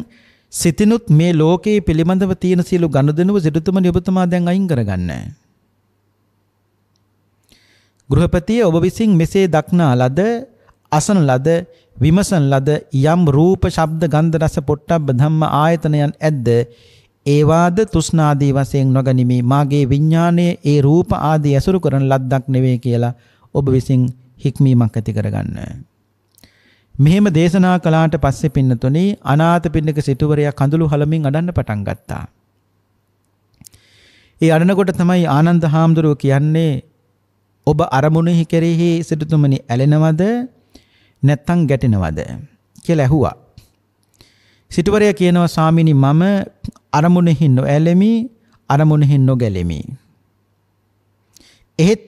සිතිනුත් මේ ලෝකයේ පිළිබඳව තියෙන සියලු ගනුදෙනුව සිටුතුම නියුතුමා දැන් අයින් කරගන්න. ගෘහපතිය ඔබ විසින් මෙසේ දක්නා ලද අසන ලද විමසන ලද යම් රූප ශබ්ද ගන්ධ රස පොට්ටබ්බ ධම්ම ආයතනයන් ඇද්ද ඒවාද තුෂ්ණාදී වශයෙන් නොගනිමි මාගේ විඥානයේ ඒ රූප ආදී ඇසුරු කරන ලද්දක් නෙවෙයි කියලා ඔබ විසින් හික්මීමක් ඇති කරගන්න. මෙහෙම දේශනා කළාට පස්සේ පින්නතුනේ අනාථ පින්නක සිටුවරයා කඳුළු හලමින් අඩන්න පටන් ගත්තා. ඒ අඩනකොට තමයි ආනන්ද හාමුදුරුව කියන්නේ ඔබ අරමුණෙහි කෙරෙහි සිටුතුමනි ඇලෙනවද නැත්තම් ගැටෙනවද කියලා ඇහුවා. සිටුවරය කියනවා ස්වාමීනි මම අරමුණෙහි නොඇලෙමි අරමුණෙහි නොගැලෙමි. එහෙත්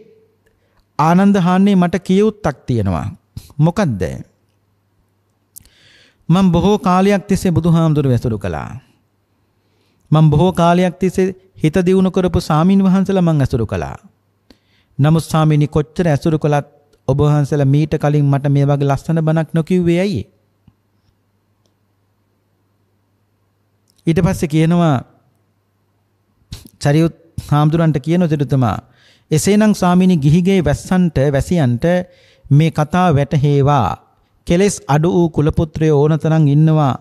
ආනන්ද හාන්නේ මට කියුත්තක් තියෙනවා. මොකද්ද? මම බොහෝ කාලයක් තිස්සේ බුදුහාමුදුරුව ඇසුරු කළා. මම බොහෝ කාලයක් තිස්සේ හිත දියුණු කරපු සාමීන් වහන්සලා මම ඇසුරු කළා. නමුත් සාමීනි කොච්චර ඇසුරු කළත් ඔබ වහන්සලා මීට කලින් මට මේ වගේ ලස්සන බණක් නොකිව්වේ ඇයි? ඊට පස්සේ කියනවා චරියුත් හාමුදුරන්ට කියන උතුරුතුමා එසේනම් සාමීනි ගිහිගේ වැස්සන්ට වැසියන්ට මේ කතාව වැටහෙවා කෙලෙස් අඩු වූ කුලපුත්‍රයෝ ඕනතරම් ඉන්නවා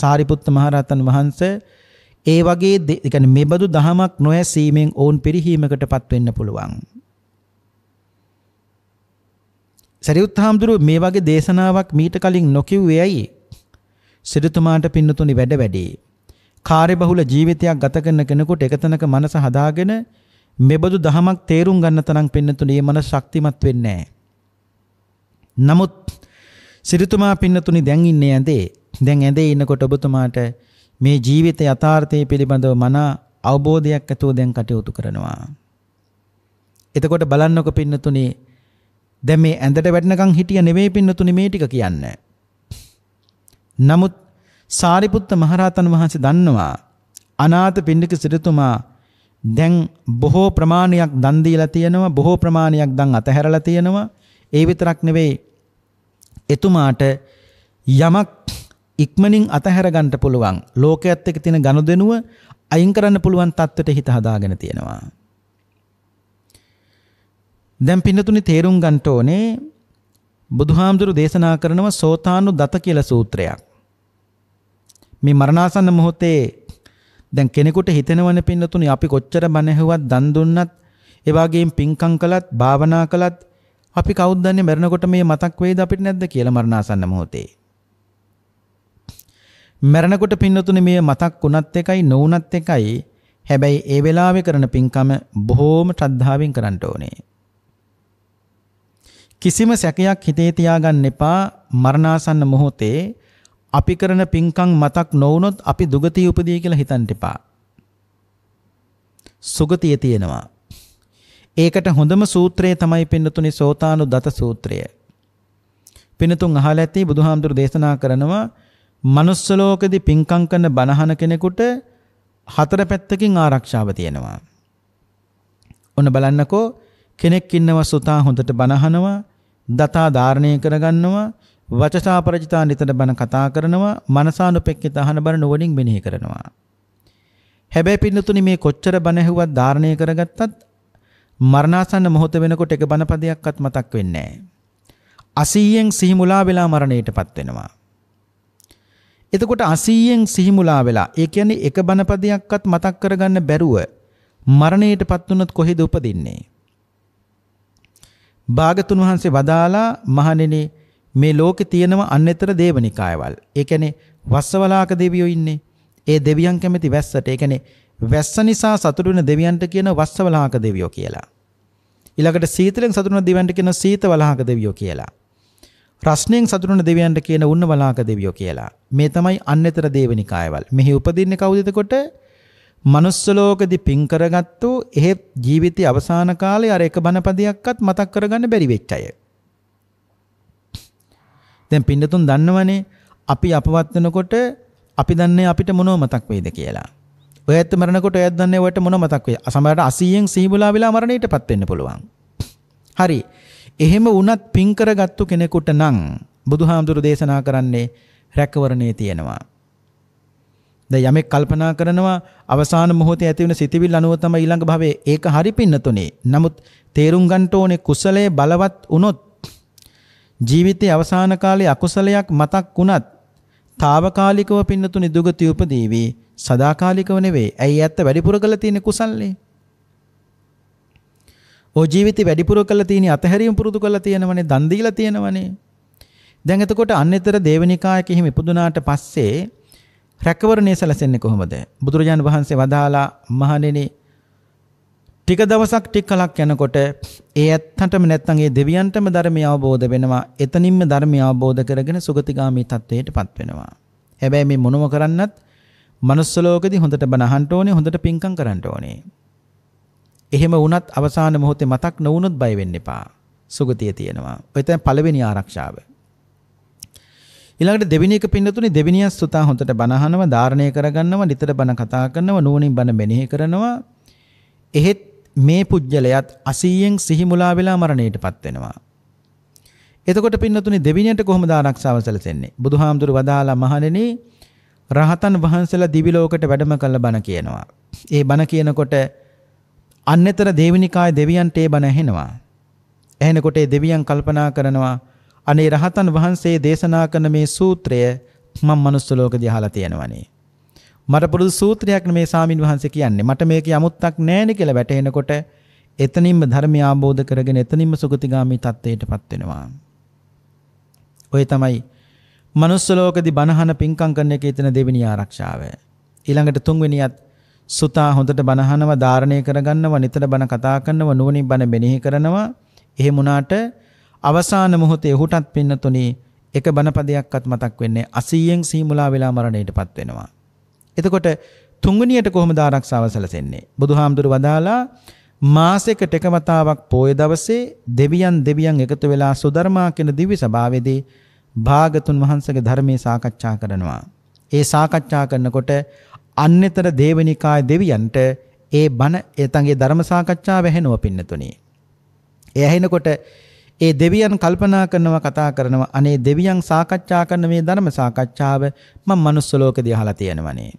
සාරිපුත්ත මහරහතන් වහන්සේ ඒ වගේ ඒ කියන්නේ මෙබඳු දහමක් නොඇසීමෙන් ඔවුන් පරිහීමකටපත් වෙන්න පුළුවන්. සරියුත් හාමුදුරුව මේ වගේ දේශනාවක් මීට කලින් නොකිව්වේ ඇයි? සිරිතුමාට පින්නතුනි වැඩ වැඩේ. කාර්යබහුල ජීවිතයක් ගත කරන කෙනෙකුට එකතැනක මනස හදාගෙන මෙබඳු දහමක් තේරුම් ගන්න තරම් පින්නතුනි මේ මනස ශක්තිමත් වෙන්නේ නැහැ. නමුත් සිරිතුමා පින්නතුනි දැන් ඉන්නේ ඇඳේ. දැන් ඇඳේ ඉන්නකොට ඔබතුමාට මේ ජීවිත යථාර්ථය පිළිබඳව මන අවබෝධයක් ඇතුව දැන් කටයුතු කරනවා. එතකොට බලන්නක පින්නතුනි දැන් මේ ඇඳට වැටෙනකන් හිටිය නෙවෙයි පින්නතුනි මේ ටික කියන්නේ. නමුත් සාරිපුත්ත මහරහතන් වහන්සේ දන්නවා අනාථ පින්නක සිටුතුමා දැන් බොහෝ ප්‍රමාණයක් දන් දීලා තියෙනවා බොහෝ ප්‍රමාණයක් දන් අතහැරලා තියෙනවා ඒ විතරක් නෙවෙයි එතුමාට යමක් ඉක්මනින් අතහැර ගන්නට පුළුවන් ලෝකයේත් එක්ක තියෙන ගනුදෙනුව අයින් කරන්න පුළුවන් තත්ත්වයට හිත හදාගෙන තියෙනවා. දැන් පින්නතුනි තේරුම් ගන්න ඕනේ බුදුහාමුදුරු දේශනා කරනව සෝතානු දත කියලා සූත්‍රයක්. මේ මරණාසන්න මොහොතේ දැන් කෙනෙකුට හිතෙනවනේ පින්නතුනි අපි කොච්චර බණ ඇහුවත් දන් දුන්නත් ඒ වගේම පින්කම් කළත් භාවනා කළත් අපි කවුද දන්නේ මැරෙනකොට මේ මතක් වෙයිද අපිට නැද්ද කියලා මරණාසන්න මොහොතේ. මැරෙනකොට පින්නතුනේ මේ මතක් උනත් එකයි නොඋනත් එකයි හැබැයි ඒ වෙලාවේ කරන පින්කම බොහෝම ශ්‍රද්ධාවෙන් කරන්න ඕනේ. කිසිම සැකයක් හිතේ තියාගන්න එපා මරණාසන්න මොහොතේ අපි කරන පින්කම් මතක් නොවුනොත් අපි දුගතිය උපදී කියලා හිතන්න එපා. සුගතිය තියෙනවා. ඒකට හොඳම සූත්‍රය තමයි පින්නතුනි සෝතානු දත සූත්‍රය. පින්නතුන් අහලා ඇති බුදුහාමුදුරු දේශනා කරනවා manuss ලෝකෙදි පින්කම් කරන බණහන කෙනෙකුට හතර පැත්තකින් ආරක්ෂාව තියෙනවා. ඔන්න බලන්නකෝ කෙනෙක් ඉන්නවා සුතා හොඳට බණහනවා, දතා ධාරණය කරගන්නවා, වචසා පරිචිතා නිතර බණ කතා කරනවා, මනසානුපෙක්කිත අහන බණ නුවණින් මෙනෙහි කරනවා. හැබැයි පින්නතුනි මේ කොච්චර බණ ඇහුවත් ධාරණය කරගත්තත් මරණාසන්න මොහොත වෙනකොට එක බණපදයක්වත් මතක් වෙන්නේ නැහැ. අසීයෙන් සිහිමුලා වෙලා මරණයටපත් වෙනවා. එතකොට අසීයෙන් සිහිමුලා වෙලා ඒ කියන්නේ එක බණපදයක්වත් මතක් කරගන්න බැරුව මරණයටපත් වුණොත් කොහෙද උපදින්නේ? භාගතුන් වහන්සේ වදාලා මහණෙනි මේ ලෝකේ තියෙනවා අන්තර දේවනිකායවල්. ඒ කියන්නේ වස්සවලාක දෙවියෝ ඉන්නේ. ඒ දෙවියන් කැමති වැස්සට. ඒ කියන්නේ වැස්ස නිසා සතුටු වෙන දෙවියන්ට කියන වස්සවලහක දෙවියෝ කියලා. ඊළඟට සීතලෙන් සතුටු වෙන දෙවියන්ට කියන සීතවලහක දෙවියෝ කියලා. රස්ණයෙන් සතුටු වෙන දෙවියන්ට කියන උන්නවලහක දෙවියෝ කියලා. මේ තමයි අන්‍යතර දේවනිකායවල්. මෙහි උපදින්නේ කවුද එතකොට? manuss ලෝකෙදි පින් කරගත්තු එහෙ ජීවිතයේ අවසාන කාලේ අර එක බණපදයක්වත් මතක් කරගන්න බැරි වෙච්ච අය. දැන් පින්නතුන් දන්නවනේ අපි අපවත් වෙනකොට අපි දන්නේ අපිට මොනව මතක් වෙයිද කියලා. ඔය ඇත්ත මරනකොට ඔයත් දන්නේ ඔයට මොන මතක් වෙයි. සමහරට 80න් සිහිබුලා වෙලා මරණයටපත් වෙන්න පුළුවන්. හරි. එහෙම වුණත් පින් කරගත්තු කෙනෙකුට නම් බුදුහාමුදුරු දේශනා කරන්නේ රැකවරණේ තියෙනවා. දැන් යමෙක් කල්පනා කරනවා අවසාන මොහොතේ ඇති වෙන සිතිවිල් අනුව තමයි ඊළඟ භවයේ ඒක හරි පින්නතුනේ. නමුත් තේරුම් ගන්න ඕනේ කුසලයේ බලවත් වුණොත් ජීවිතයේ අවසාන කාලයේ අකුසලයක් මතක් වුණත් తాවකාලිකව පින්නතුනේ දුගති උපදීවි. සදාකාලිකව නෙවෙයි. ඇයි ඇත්ත වැඩිපුර කළ තියෙන කුසල්නේ. ඔය ජීවිතේ වැඩිපුර කළ තියෙන අතහැරීම පුරුදු කළ තියෙනවනේ, දන් දීලා තියෙනවනේ. දැන් එතකොට අන්නතර දේවනිකායක හිමි පුදුනාට පස්සේ රැකවරණය සැලසෙන්නේ කොහොමද? බුදුරජාන් වහන්සේ වදාලා මහණෙනි ටික දවසක් ටික කලක් යනකොට ඒ ඇත්තටම නැත්නම් ඒ දෙවියන්ටම ධර්මය අවබෝධ වෙනවා. එතනින්ම ධර්මය අවබෝධ කරගෙන සුගතිගාමී තත්වයටපත් වෙනවා. හැබැයි මේ මොනම කරන්නත් manuss ලෝකෙදී හොඳට බණ අහන්න ඕනේ, හොඳට පිංකම් කරන්න ඕනේ. එහෙම වුණත් අවසාන මොහොතේ මතක් නොවුනොත් බය වෙන්න එපා. සුගතිය තියෙනවා. ඔය තමයි පළවෙනි ආරක්ෂාව. ඊළඟට දෙවෙනි එක පින්නතුනේ දෙවෙනියස් සුතා හොඳට බනහනව, ධාරණය කරගන්නව, නිතර බන කතා කරනව, නුවණින් බන මෙනෙහි කරනවා. එහෙත් මේ පුජ්‍යලයත් 80න් සිහිමුලා වෙලා මරණයටපත් වෙනවා. එතකොට පින්නතුනේ දෙවෙනියට කොහොමද ආරක්ෂාව සැලසෙන්නේ? බුදුහාමුදුරු වදාලා මහණෙනි රහතන් වහන්සේලා දිවි ලෝකයට වැඩම කළ බණ කියනවා. ඒ බණ කියනකොට අන්නතර දේවනිකාය දෙවියන්ට ඒ බණ ඇහෙනවා. ඇහෙනකොට ඒ දෙවියන් කල්පනා කරනවා අනේ රහතන් වහන්සේ දේශනා කරන මේ සූත්‍රය මම මනුස්ස ලෝකදී අහලා තියෙනවනේ. මට පුරුදු සූත්‍රයක් මේ සාමින් වහන්සේ කියන්නේ. මට මේක යමුත්තක් නැහැ නේ කියලා වැටහෙනකොට එතනින්ම ධර්මය ආબોධ කරගෙන එතනින්ම සුගතිගාමී තත්ත්වයටපත් වෙනවා. ඔය තමයි මනුස්ස ලෝකදී බණහන පින්කම් කරන එක එතන දෙවෙනි ආරක්ෂාව. ඊළඟට තුන්වෙනියත් සුතා හොඳට බණහනව ධාරණය කරගන්නවා නිතර බණ කතා කරනවා නුවණින් බණ මෙනෙහි කරනවා. එහෙම වුණාට අවසාන මොහොතේ ඔහුටත් පින්නතුණි එක බණපදයක්වත් මතක් වෙන්නේ 80න් සීමුලා වෙලා මරණයටපත් වෙනවා. එතකොට තුන්වෙනියට කොහොමද ආරක්ෂාව සැලසෙන්නේ? බුදුහාමුදුරු වදාලා මාසයකට එක වතාවක් පොය දවසේ දෙවියන් දෙවියන් එකතු වෙලා සුධර්මා කියන දිව්‍ය සභාවේදී භාගතුන් වහන්සේගේ ධර්මයේ සාකච්ඡා කරනවා. ඒ සාකච්ඡා කරනකොට අන්නතර දේවනිකාය දෙවියන්ට ඒ බණ එතන්ගේ ධර්ම සාකච්ඡාව ඇහෙනව පින්නතුණි. ඒ ඇහෙනකොට ඒ දෙවියන් කල්පනා කරනවා කතා කරනවා අනේ දෙවියන් සාකච්ඡා කරන මේ ධර්ම සාකච්ඡාව මම manuss ලෝකෙදී අහලා තියෙනවනේ.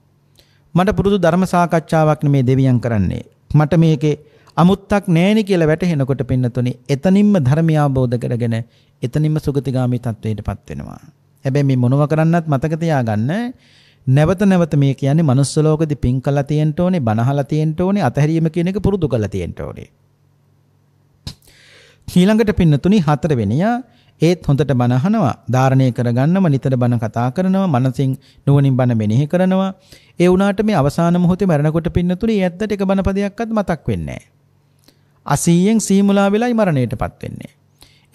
මට පුරුදු ධර්ම සාකච්ඡාවක් මේ දෙවියන් කරන්නේ. මට මේකේ අමුත්තක් නැහෙනි කියලා වැටහෙනකොට පින්නතුනි එතනින්ම ධර්මය අවබෝධ කරගෙන එතනින්ම සුගතිගාමී තත්වයටපත් වෙනවා. හැබැයි මේ මොනව කරන්නත් මතක තියාගන්න නැවත නැවත මේ කියන්නේ manuss ලෝකෙදී පින් කළා තියෙන්න ඕනේ, බනහලා තියෙන්න ඕනේ, අතහැරීම කියන එක පුරුදු කළා තියෙන්න ඕනේ. ඊළඟට පින්නතුනි හතරවෙනියා ඒත් හොඳට බණ අහනවා, ධාරණය කරගන්නම නිතර බණ කතා කරනවා, මනසින් නුවණින් බණ මෙනෙහි කරනවා. ඒ වුණාට මේ අවසාන මොහොතේ මරණකොට පින්නතුනි ඒ ඇත්තට එක බණ පදයක්වත් මතක් වෙන්නේ නැහැ. 80න් සීමුලා වෙලයි මරණයටපත් වෙන්නේ.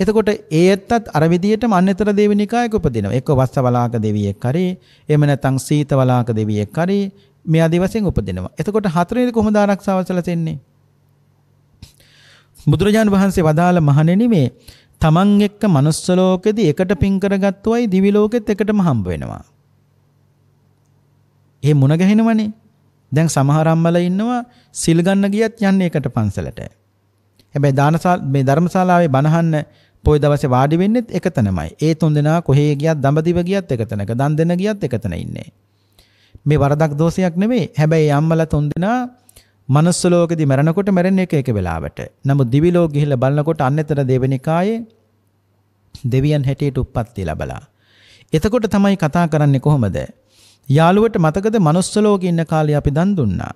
එතකොට ඒ ඇත්තත් අර විදියටම අන්තර දේවනිකායක උපදිනවා. එක්ක වස්සවලාක දෙවියෙක් හරි, එහෙම නැත්නම් සීතවලාක දෙවියෙක් හරි මේ ආදි වශයෙන් උපදිනවා. එතකොට හතරේදී කොහොමද ආරක්ෂාව සැලසෙන්නේ? බුදුරජාන් වහන්සේ වදාළ මහණෙනි මේ තමන් එක්ක manuss ලෝකෙදී එකට පින් කරගත්තුවයි දිවි ලෝකෙත් එකටම හම්බ වෙනවා. ඒ මුණ ගැහෙනවනේ. දැන් සමහර අම්මලා ඉන්නවා සිල් ගන්න ගියත් යන්නේ එකට පන්සලට. හැබැයි දානසාල මේ ධර්මශාලාවේ බණහන්න පොයි දවසේ වාඩි වෙන්නෙත් එකතනමයි. ඒ තුන්දෙනා කොහේ ගියත් දඹදිව ගියත් එකතනක, දන් දෙන ගියත් එකතන ඉන්නේ. මේ වරදක් දෝෂයක් නෙමෙයි. හැබැයි අම්මලා තුන්දෙනා මනුස්ස ලෝකෙදි මැරෙනකොට මැරෙන්නේ එක එක වෙලාවට. නමුත් දිවි ලෝක ගිහිල්ලා බලනකොට අන්නතර දෙවෙනිකායේ දෙවියන් හැටියට උප්පත්ති ලැබලා. එතකොට තමයි කතා කරන්නේ කොහොමද? යාළුවට මතකද මනුස්ස ලෝකේ ඉන්න කාලේ අපි දන් දුන්නා.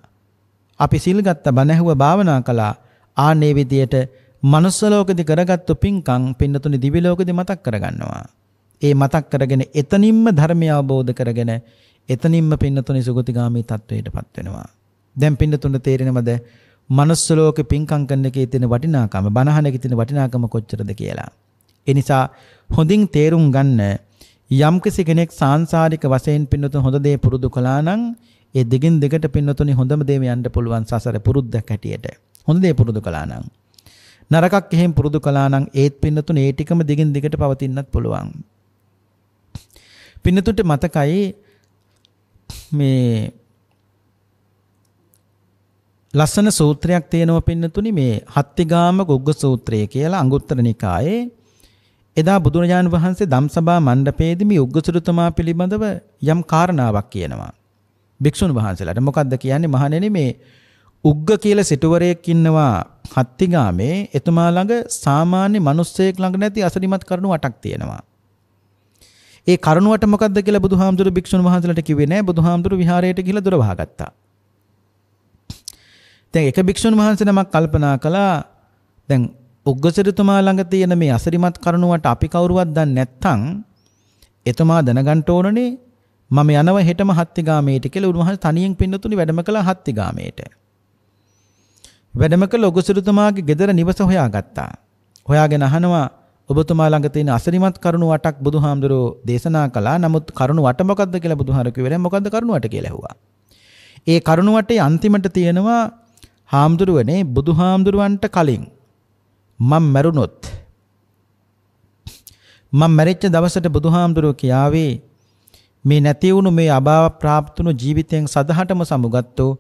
අපි සිල් ගත්ත බණ ඇහුව භාවනා කළා. ආනේ විදියට manuss ලෝකෙදි කරගත්තු පින්කම් පින්නතුනි දිවි ලෝකෙදි මතක් කරගන්නවා. ඒ මතක් කරගෙන එතනින්ම ධර්මය අවබෝධ කරගෙන එතනින්ම පින්නතුනි සුගතිගාමී තත්වයටපත් වෙනවා. දැන් පින්නතුන්ට තේරෙනවද manuss ලෝකෙ පින්කම් කරන එකේ තියෙන වටිනාකම, බණහනකේ තියෙන වටිනාකම කොච්චරද කියලා. ඒ නිසා හොඳින් තේරුම් ගන්න යම් කෙනෙක් සාංශාරික වශයෙන් පින්නතුන් හොඳ දේ පුරුදු කළා නම් ඒ දෙකින් දෙකට පින්නතුනි හොඳම දේම යන්න පුළුවන් සසර පුරුද්දක් හැටියට. හොඳ දේ පුරුදු කළා නම්. නරකක් එහෙම පුරුදු කළා නම් ඒත් පින්නතුන ඒ ටිකම දිගින් දිගට පවතින්නත් පුළුවන්. පින්නතුන්ට මතකයි මේ ලස්සන සූත්‍රයක් තියෙනවා පින්නතුනි මේ හත්තිගාම ගොග්ග සූත්‍රය කියලා අංගුත්තර නිකායේ එදා බුදුරජාණන් වහන්සේ ධම්සභා මණ්ඩපයේදී මේ උග්ගසුරතුමා පිළිබඳව යම් කාරණාවක් කියනවා. භික්ෂුන් වහන්සේලාට මොකද්ද කියන්නේ මහණෙනි මේ උග්ග කියලා සිටුවරයෙක් ඉන්නවා හත්තිගාමේ එතුමා ළඟ සාමාන්‍ය මිනිස්සෙක් ළඟ නැති අසරිමත් කරුණු 8ක් තියෙනවා. ඒ කරුණුවට මොකද්ද කියලා බුදුහාමුදුරු භික්ෂුන් වහන්සේලාට කිව්වේ නැහැ. බුදුහාමුදුරු විහාරයට ගිහිලා දොර වහගත්තා. දැන් එක භික්ෂුන් වහන්සේ නමක් කල්පනා කළා දැන් උග්ගසිරතුමා ළඟ තියෙන මේ අසරිමත් කරුණුවට අපි කවුරුවත් දන්නේ නැත්නම් එතුමා දැනගන්න ඕනනේ මම යනවා හෙටම හත්තිගාමේට කියලා උන්වහන්සේ තනියෙන් පින්නතුනි වැඩම කළා හත්තිගාමේට. වැඩම කළ ඔගුසුරුතුමාගේ ගෙදර නිවස හොයාගත්තා. හොයාගෙන අහනවා ඔබතුමා ළඟ තියෙන අසරිමත් කරුණු වටක් බුදුහාමුදුරෝ දේශනා කළා. නමුත් කරුණු වට මොකද්ද කියලා බුදුහාර කිව්වලේ මොකද්ද කරුණු වට කියලා ඇහුවා. ඒ කරුණු වටේ අන්තිමට තියෙනවා හාමුදුරුවනේ බුදුහාමුදුරුවන්ට කලින් මම මැරුණොත් මම මැරිච්ච දවසට බුදුහාමුදුරුව කියාවේ මේ නැති වුණු මේ අභාව ප්‍රාප්තුණු ජීවිතයෙන් සදහටම සමුගත්තෝ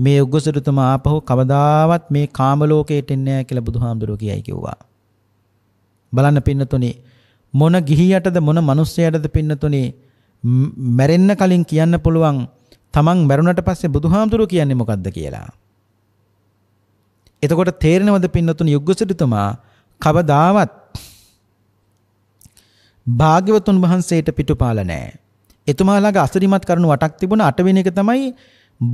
මේ උග්ගසතුමා ආපහු කවදාවත් මේ කාම ලෝකයට එන්නේ නැහැ කියලා බුදුහාමුදුරුවෝ කියයි කිව්වා. බලන්න පින්නතුනි මොන ගිහියටද මොන මිනිස්සයටද පින්නතුනි මැරෙන්න කලින් කියන්න පුළුවන් තමන් මැරුණට පස්සේ බුදුහාමුදුරුවෝ කියන්නේ මොකද්ද කියලා. එතකොට තේරෙනවද පින්නතුනි උග්ගසතුමා කවදාවත් භාග්‍යවතුන් වහන්සේට පිටුපාල නැහැ. එතුමා ළඟ අසිරිමත් කරන වටක් තිබුණ අටවෙනි එක තමයි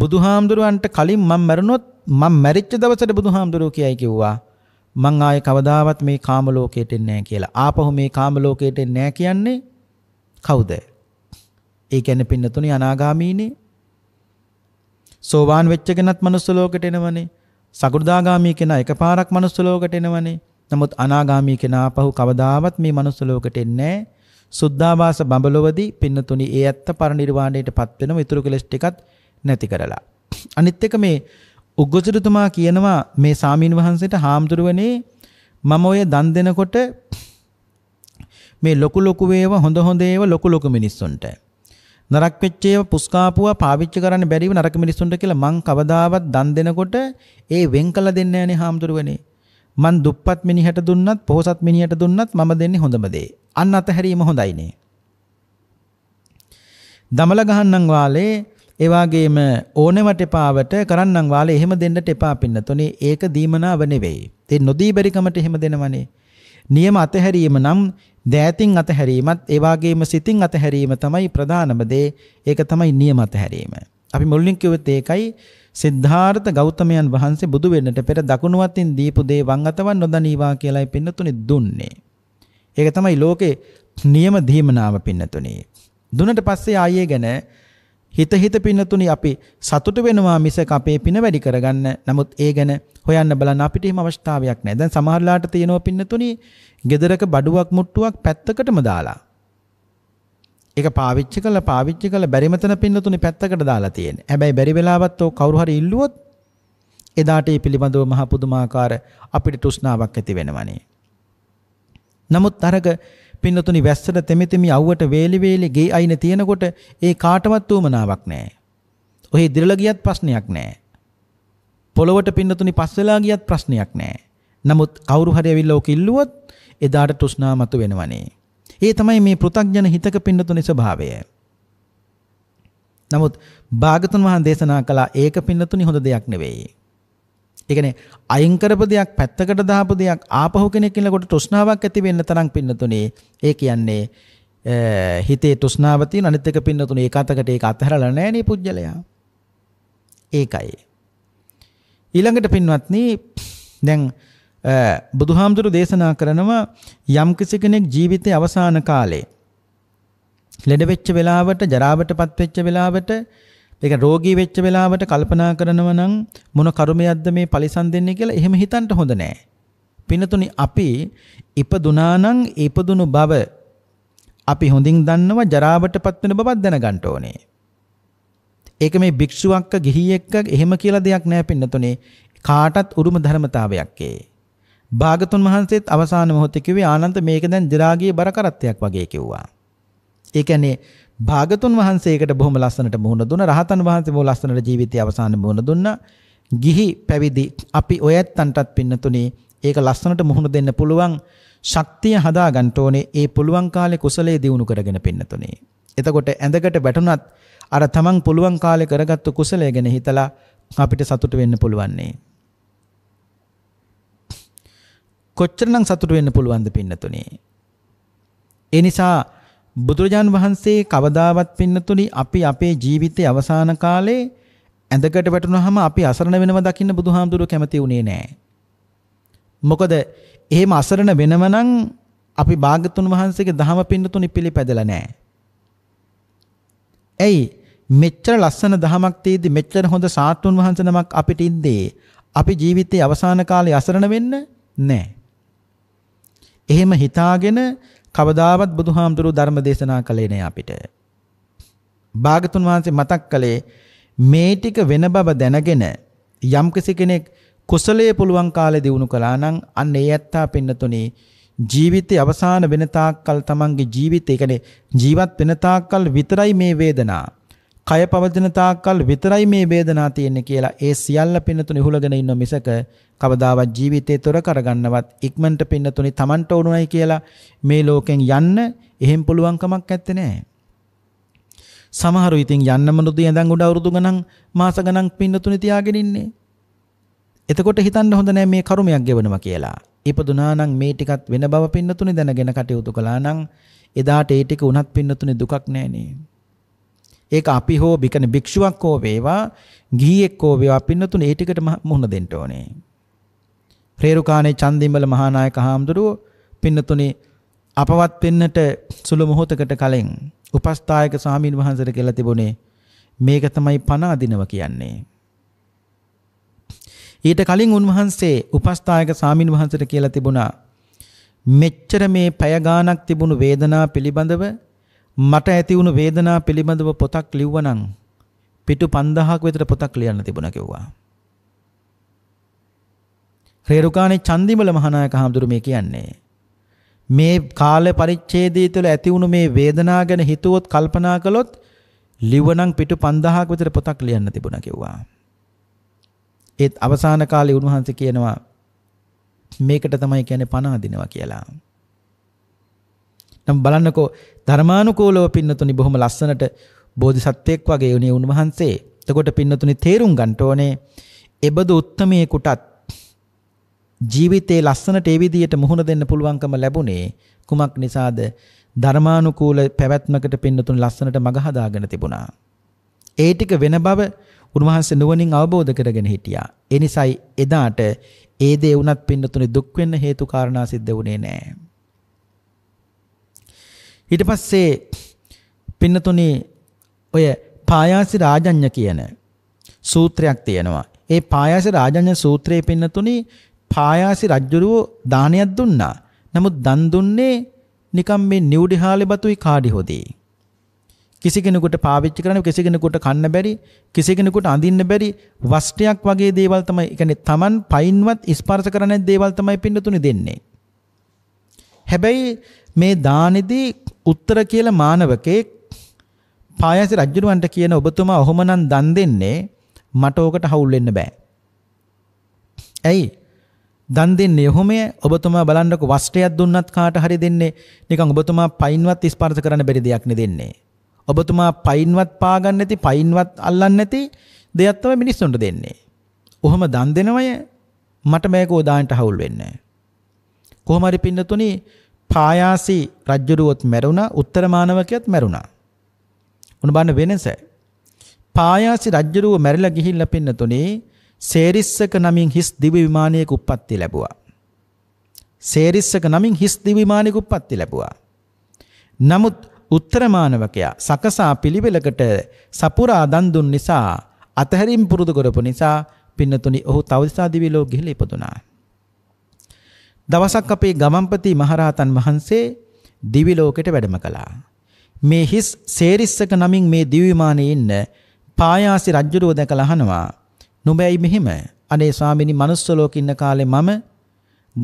බුදුහාමුදුරුවන්ට කලින් මම මැරුණොත් මම මැරිච්ච දවසට බුදුහාමුදුරුවෝ කියයි කිව්වා මං ආයේ කවදාවත් මේ කාම ලෝකයට එන්නේ නැහැ කියලා. ආපහු මේ කාම ලෝකයට එන්නේ නැහැ කියන්නේ කවුද? ඒ කියන්නේ පින්නතුනේ අනාගාමීනේ. සෝවාන් වෙච්ච කෙනත් manuss ලෝකයට එනවනේ. සකෘදාගාමී කෙනා එකපාරක් manuss ලෝකයට එනවනේ. නමුත් අනාගාමී කෙනා ආපහු කවදාවත් මේ manuss ලෝකයට එන්නේ නැහැ. සුද්ධාවාස බඹලොවදී පින්නතුනි ඒ ඇත්ත පරිනිර්වාණයටපත් වෙනම ඊතුරු කෙලස් ටිකත් නැති කරලා. අනිත් එක මේ උග්ගොසිරතුමා කියනවා මේ සාමීන් වහන්සේට හාමුදුරුවනේ මම ඔය දන් දෙනකොට මේ ලොකු ලොකු වේව හොඳ හොඳ ඒව ලොකු ලොකු මිනිස්සුන්ට නරක වෙච්ච ඒව පුස්කාපුවා පාවිච්චි කරන්න බැරිව නරක මිනිස්සුන්ට කියලා මං කවදාවත් දන් දෙනකොට ඒ වෙන් කළ දෙන්නේ නැහනේ හාමුදුරුවනේ මං දුප්පත් මිනිහට දුන්නත් පොහොසත් මිනිහට දුන්නත් මම දෙන්නේ හොඳම දේ. අන්න අතහැරීම හොඳයිනේ. දමල ගහන්නම් වාලේ ඒ වගේම ඕනෙවට එපාවට කරන්නම් වාලේ එහෙම දෙන්නට එපා පින්නතුනේ ඒක දීමනාව නෙවෙයි. ඒ නොදී බැරිකමට එහෙම දෙනවනේ. නියම අතහැරීම නම් දෑතින් අතහැරීමත් ඒ වගේම සිතින් අතහැරීම තමයි ප්‍රධානම දේ. ඒක තමයි නියම අතහැරීම. අපි මුලින් කිව්වෙත් ඒකයි සිද්ධාර්ථ ගෞතමයන් වහන්සේ බුදු වෙන්නට පෙර දකුණුවතින් දීපු දේ වම් අතවන් නොදනීවා කියලායි පින්නතුනේ දුන්නේ. ඒක තමයි ලෝකේ නියම දීමනාව පින්නතුනේ. දුන්නට පස්සේ ආයේ ගැන හිත හිත පින්නතුනි අපි සතුට වෙනවා මිසක අපේ පින වැඩි කරගන්න. නමුත් ඒ ගැන හොයන්න බලන්න අපිට එහෙම අවස්ථාවක් නැහැ. දැන් සමහරලාට තියෙනවා පින්නතුනි gedaraක බඩුවක් මුට්ටුවක් පැත්තකටම දාලා. ඒක පාවිච්චි කළා පාවිච්චි කළා බැරි මතන පින්නතුනි පැත්තකට දාලා තියෙන්නේ. හැබැයි බැරි වෙලාවත් ඔය කවුරු හරි ඉල්ලුවොත් එදාට ඒ පිළිබඳව මහ පුදුමාකාර අපිට තෘෂ්ණාවක් ඇති වෙනවනේ. නමුත් අරක පින්නතුනි වැස්සට තෙමෙතෙමි අවුවට වේලි වේලි ගේ අයින තියෙනකොට ඒ කාටවත් උමනාවක් නැහැ. ඔහි ඉදිරියලා ගියත් ප්‍රශ්නයක් නැහැ. පොළොවට පින්නතුනි පස් වෙලා ගියත් ප්‍රශ්නයක් නැහැ. නමුත් කවුරු හරි ඇවිල්ලා ඔක ඉල්ලුවොත් එදාට තෘෂ්ණා මතු වෙනවනේ. ඒ තමයි මේ පෘථග්ජන හිතක පින්නතුනි ස්වභාවය. නමුත් භාගතුන් වහන්සේ දේශනා කළා ඒක පින්නතුනි හොඳ දෙයක් නෙවෙයි. ඒ කියන්නේ අයින් කරපු දෙයක් පැත්තකට දාපු දෙයක් ආපහු කෙනෙක් ඉන්නකොට තෘෂ්ණාවක් ඇති වෙන්න තරම් පින්නතුනේ ඒ කියන්නේ හිතේ තෘෂ්ණාව තියෙන අනිත් එක පින්නතුනේ ඒකතකට ඒක අතහැරලා නැහැ නේ පුජ්‍යලයා ඒකයි ඊළඟට පින්වත්නි දැන් බුදුහාමුදුරු දේශනා කරනවා යම් කෙනෙක් ජීවිතේ අවසාන කාලේ ලෙඩ වෙච්ච වෙලාවට ජරාවටපත් වෙච්ච වෙලාවට ඒ කියන්නේ රෝගී වෙච්ච වෙලාවට කල්පනා කරනවා නම් මොන කර්මයක්ද මේ පරිසම් දෙන්නේ කියලා එහෙම හිතන්න හොඳ නෑ. පිනතුනි අපි ඉපදුනා නම් ඉපදුණු බව අපි හොඳින් දන්නවා ජරාවටපත් වෙන බවක් දැනගන්න ඕනේ. ඒක මේ භික්ෂුවක්ක ගිහියෙක්ක එහෙම කියලා දෙයක් නෑ පින්නතුනේ කාටත් උරුම ධර්මතාවයක් ඒ. භාගතුන් වහන්සේත් අවසාන මොහොතේ කිව්වේ ආනන්ද මේක දැන් දිරාගියේ බරකරත්තයක් වගේ කිව්වා. ඒ කියන්නේ භාගතුන් වහන්සේකට බොහොම ලස්සනට මුහුණ දුන්න රහතන් වහන්සේ බොහොම ලස්සනට ජීවිතය අවසානයේ මුහුණ දුන්නා ගිහි පැවිදි අපි ඔයත්තන්ටත් පින්නතුනේ ඒක ලස්සනට මුහුණ දෙන්න පුළුවන් ශක්තිය හදා ගන්න ඕනේ ඒ පුළුවන් කාලේ කුසලයේ දියුණු කරගෙන පින්නතුනේ එතකොට ඇඳකට වැටුණත් අර තමන් පුළුවන් කාලේ කරගත්තු කුසලය ගැන හිතලා අපිට සතුට වෙන්න පුළුවන්නේ කොච්චරනම් සතුට වෙන්න පුළුවන්ද පින්නතුනේ ඒ නිසා බුදුරජාන් වහන්සේ කවදාවත් පින්නතුනි අපි අපේ ජීවිතයේ අවසාන කාලේ ඇඳකට වැටුනහම අපි අසරණ වෙනවා දකින්න බුදුහාමුදුරුවෝ කැමති වුණේ නැහැ. මොකද එහෙම අසරණ වෙනව නම් අපි භාගතුන් වහන්සේගේ දහම පින්නතුනි පිළිපැදලා නැහැ. ඇයි මෙච්චර ලස්සන දහමක් තියදී මෙච්චර හොඳ සාතුන් වහන්සේ නමක් අපිට ඉද්දී අපි ජීවිතයේ අවසාන කාලේ අසරණ වෙන්න නැහැ. එහෙම හිතාගෙන කවදාවත් බුදුහාමුදුරුව ධර්ම දේශනා කළේ නෑ අපිට. භාගතුන් වහන්සේ මතක් කළේ මේ ටික වෙන බව දැනගෙන යම්කිසි කෙනෙක් කුසලයේ පුළුවන් කාලේ දිනු කළා නම් අන්න ඒ ඇත්තා පින්නතුනේ ජීවිතේ අවසාන වෙන තාක්කල් තමන්ගේ ජීවිතේ කියන්නේ ජීවත් වෙන තාක්කල් විතරයි මේ වේදනා. කය පවතින තාක්කල් විතරයි මේ වේදනා තියෙන්නේ කියලා ඒ සියල්ල පින්නතුනේ හුලගෙන ඉන්න මිසක කවදාවත් ජීවිතේ තොර කරගන්නවත් ඉක්මනට පින්නතුනි Tamanට ඕනුනයි කියලා මේ ලෝකෙන් යන්න එහෙම් පුළුවන් කමක් නැත්තේ නෑ. සමහරු ඉතින් යන්නම නොදී ඇඳන් උඩ අවුරුදු ගණන් මාස ගණන් පින්නතුනි තියාගෙන ඉන්නේ. එතකොට හිතන්න හොඳ නෑ මේ කර්මයක් ගෙවනවා කියලා. ඉපදුනා නම් මේ ටිකත් වෙන බව පින්නතුනි දැනගෙන කටයුතු කළා නම් එදාට ඒ ටික උනත් පින්නතුනි දුකක් නෑනේ. ඒක අපි හෝ බිකන භික්ෂුවක් හෝ වේවා ගිහියෙක් හෝ වේවා පින්නතුනි ඒ ටිකට මුහුණ දෙන්න ඕනේ. රේරුකාණේ චන්දිමල මහානායක හාමුදුරුව පින්නතුනේ අපවත් වෙන්නට සුළු මොහොතකට කලින් උපස්ථායක ස්වාමීන් වහන්සේට කියලා තිබුණේ මේක තමයි පණ අදිනව කියන්නේ. ඊට කලින් උන්වහන්සේ උපස්ථායක ස්වාමීන් වහන්සේට කියලා තිබුණා මෙච්චර මේ පැය ගාණක් තිබුණු වේදනා පිළිබඳව මට ඇති වුණු වේදනා පිළිබඳව පොතක් ලිව්වනම් පිටු 5000ක් විතර පොතක් ලියන්න තිබුණා කිව්වා. රේරුකානේ චන්දිමල මහානායක හාමුදුරු මේ කියන්නේ. මේ කාල පරිච්ඡේදය තුළ ඇති වුණු මේ වේදනාව ගැන හිතුවොත් කල්පනා කළොත් ලිවණන් පිටු 5000ක විතර පොතක් ලියන්න තිබුණා කිව්වා. ඒත් අවසාන කාලේ උන්වහන්සේ කියනවා මේකට තමයි කියන්නේ පණ අදිනවා කියලා. නම් බලන්නකෝ ධර්මානුකූලව පින්නතුනි බොහොම ලස්සනට බෝධිසත්වෙක් වගේ උනේ උන්වහන්සේ. එතකොට පින්නතුනි තේරුම් ගන්න ඕනේ එබදු උත්තමයේකටත් ජීවිතේ ලස්සනට ඒ විදියට මුහුණ දෙන්න පුළුවන්කම ලැබුණේ කුමක් නිසාද? ධර්මානුකූල පැවැත්මකට පින්නතුන් ලස්සනට මග හදාගෙන තිබුණා. ඒ ටික වෙන බව උන්වහන්සේ නුවණින් අවබෝධ කරගෙන හිටියා. ඒ නිසායි එදාට ඒ දේ වුණත් පින්නතුනේ දුක් වෙන්න හේතු කාරණා සිද්ධ වුණේ නැහැ. ඊට පස්සේ පින්නතුනේ ඔය පායාසි රාජඤ්‍ය කියන සූත්‍රයක් තියෙනවා. ඒ පායාසි රාජඤ්‍ය සූත්‍රයේ පින්නතුනේ පායාසි රජුරෝ දානයක් දුන්නා. නමුත් දන් දුන්නේ නිකම් මේ නිවුඩිහාලේ බතුයි කාඩි හොදේ. කිසි කෙනෙකුට පාවිච්චි කරන්න කිසි කෙනෙකුට කන්න බැරි කිසි කෙනෙකුට අඳින්න බැරි වස්ත්‍රයක් වගේ දේවල් තමයි يعني Taman පයින්වත් ස්පර්ශ කරන දේවල් තමයි පින්නතුනි දෙන්නේ. හැබැයි මේ දානෙදී උත්තර කියලා මානවකේ පායසි රජුණවන්ට කියන ඔබතුමා ඔහොමනම් දන් දෙන්නේ මට ඕකට හවුල් වෙන්න බෑ. ඇයි? දන් දෙන්නේ ඔහොමය ඔබතුමා බලන්නකො වස්ත්‍රයක් දුන්නත් කාට හරි දෙන්නේ නිකන් ඔබතුමා පයින්වත් ස්පර්ශ කරන්න බැරි දෙයක් නේ දෙන්නේ. ඔබතුමා පයින්වත් පාගන්න නැති පයින්වත් අල්ලන්න නැති දෙයක් තමයි මිනිස්සුන්ට දෙන්නේ. ඔහොම දන් දෙනවය මට මේක උදාන්ට හවුල් වෙන්නේ. කොහොම හරි පින්නතුනි පායාසි රජ්ජුරුවොත් මැරුණා උත්තර මානවකයත් මැරුණා. උන බලන්න වෙනස. පායාසි රජ්ජුරුව මැරිලා ගිහිල්ලා පින්නතුනේ සේරිස්සක නමින් හිස් දිවි විමානයක උප්පත්ති ලැබුවා. සේරිස්සක නමින් හිස් දිවි විමානයක උප්පත්ති ලැබුවා. නමුත් උත්තර මානවකයා සකසා පිළිවෙලකට සපුරා දන් දුන් නිසා අතහැරීම් පුරුදු කරපු නිසා පින්නතුනි ඔහු තවදිසා දිවි ලෝක ගිහිලා ඉපදුනා. දවසක් අපේ ගමම්පති මහරහතන් වහන්සේ දිවි ලෝකෙට වැඩම කළා. මේ හිස් සේරිස්සක නමින් මේ දිවි විමානයේ ඉන්න පායාසි රජුරෝ දැකලා අහනවා නුඹයි මෙහෙම අනේ ස්වාමීනි manuss ලෝකේ ඉන්න කාලේ මම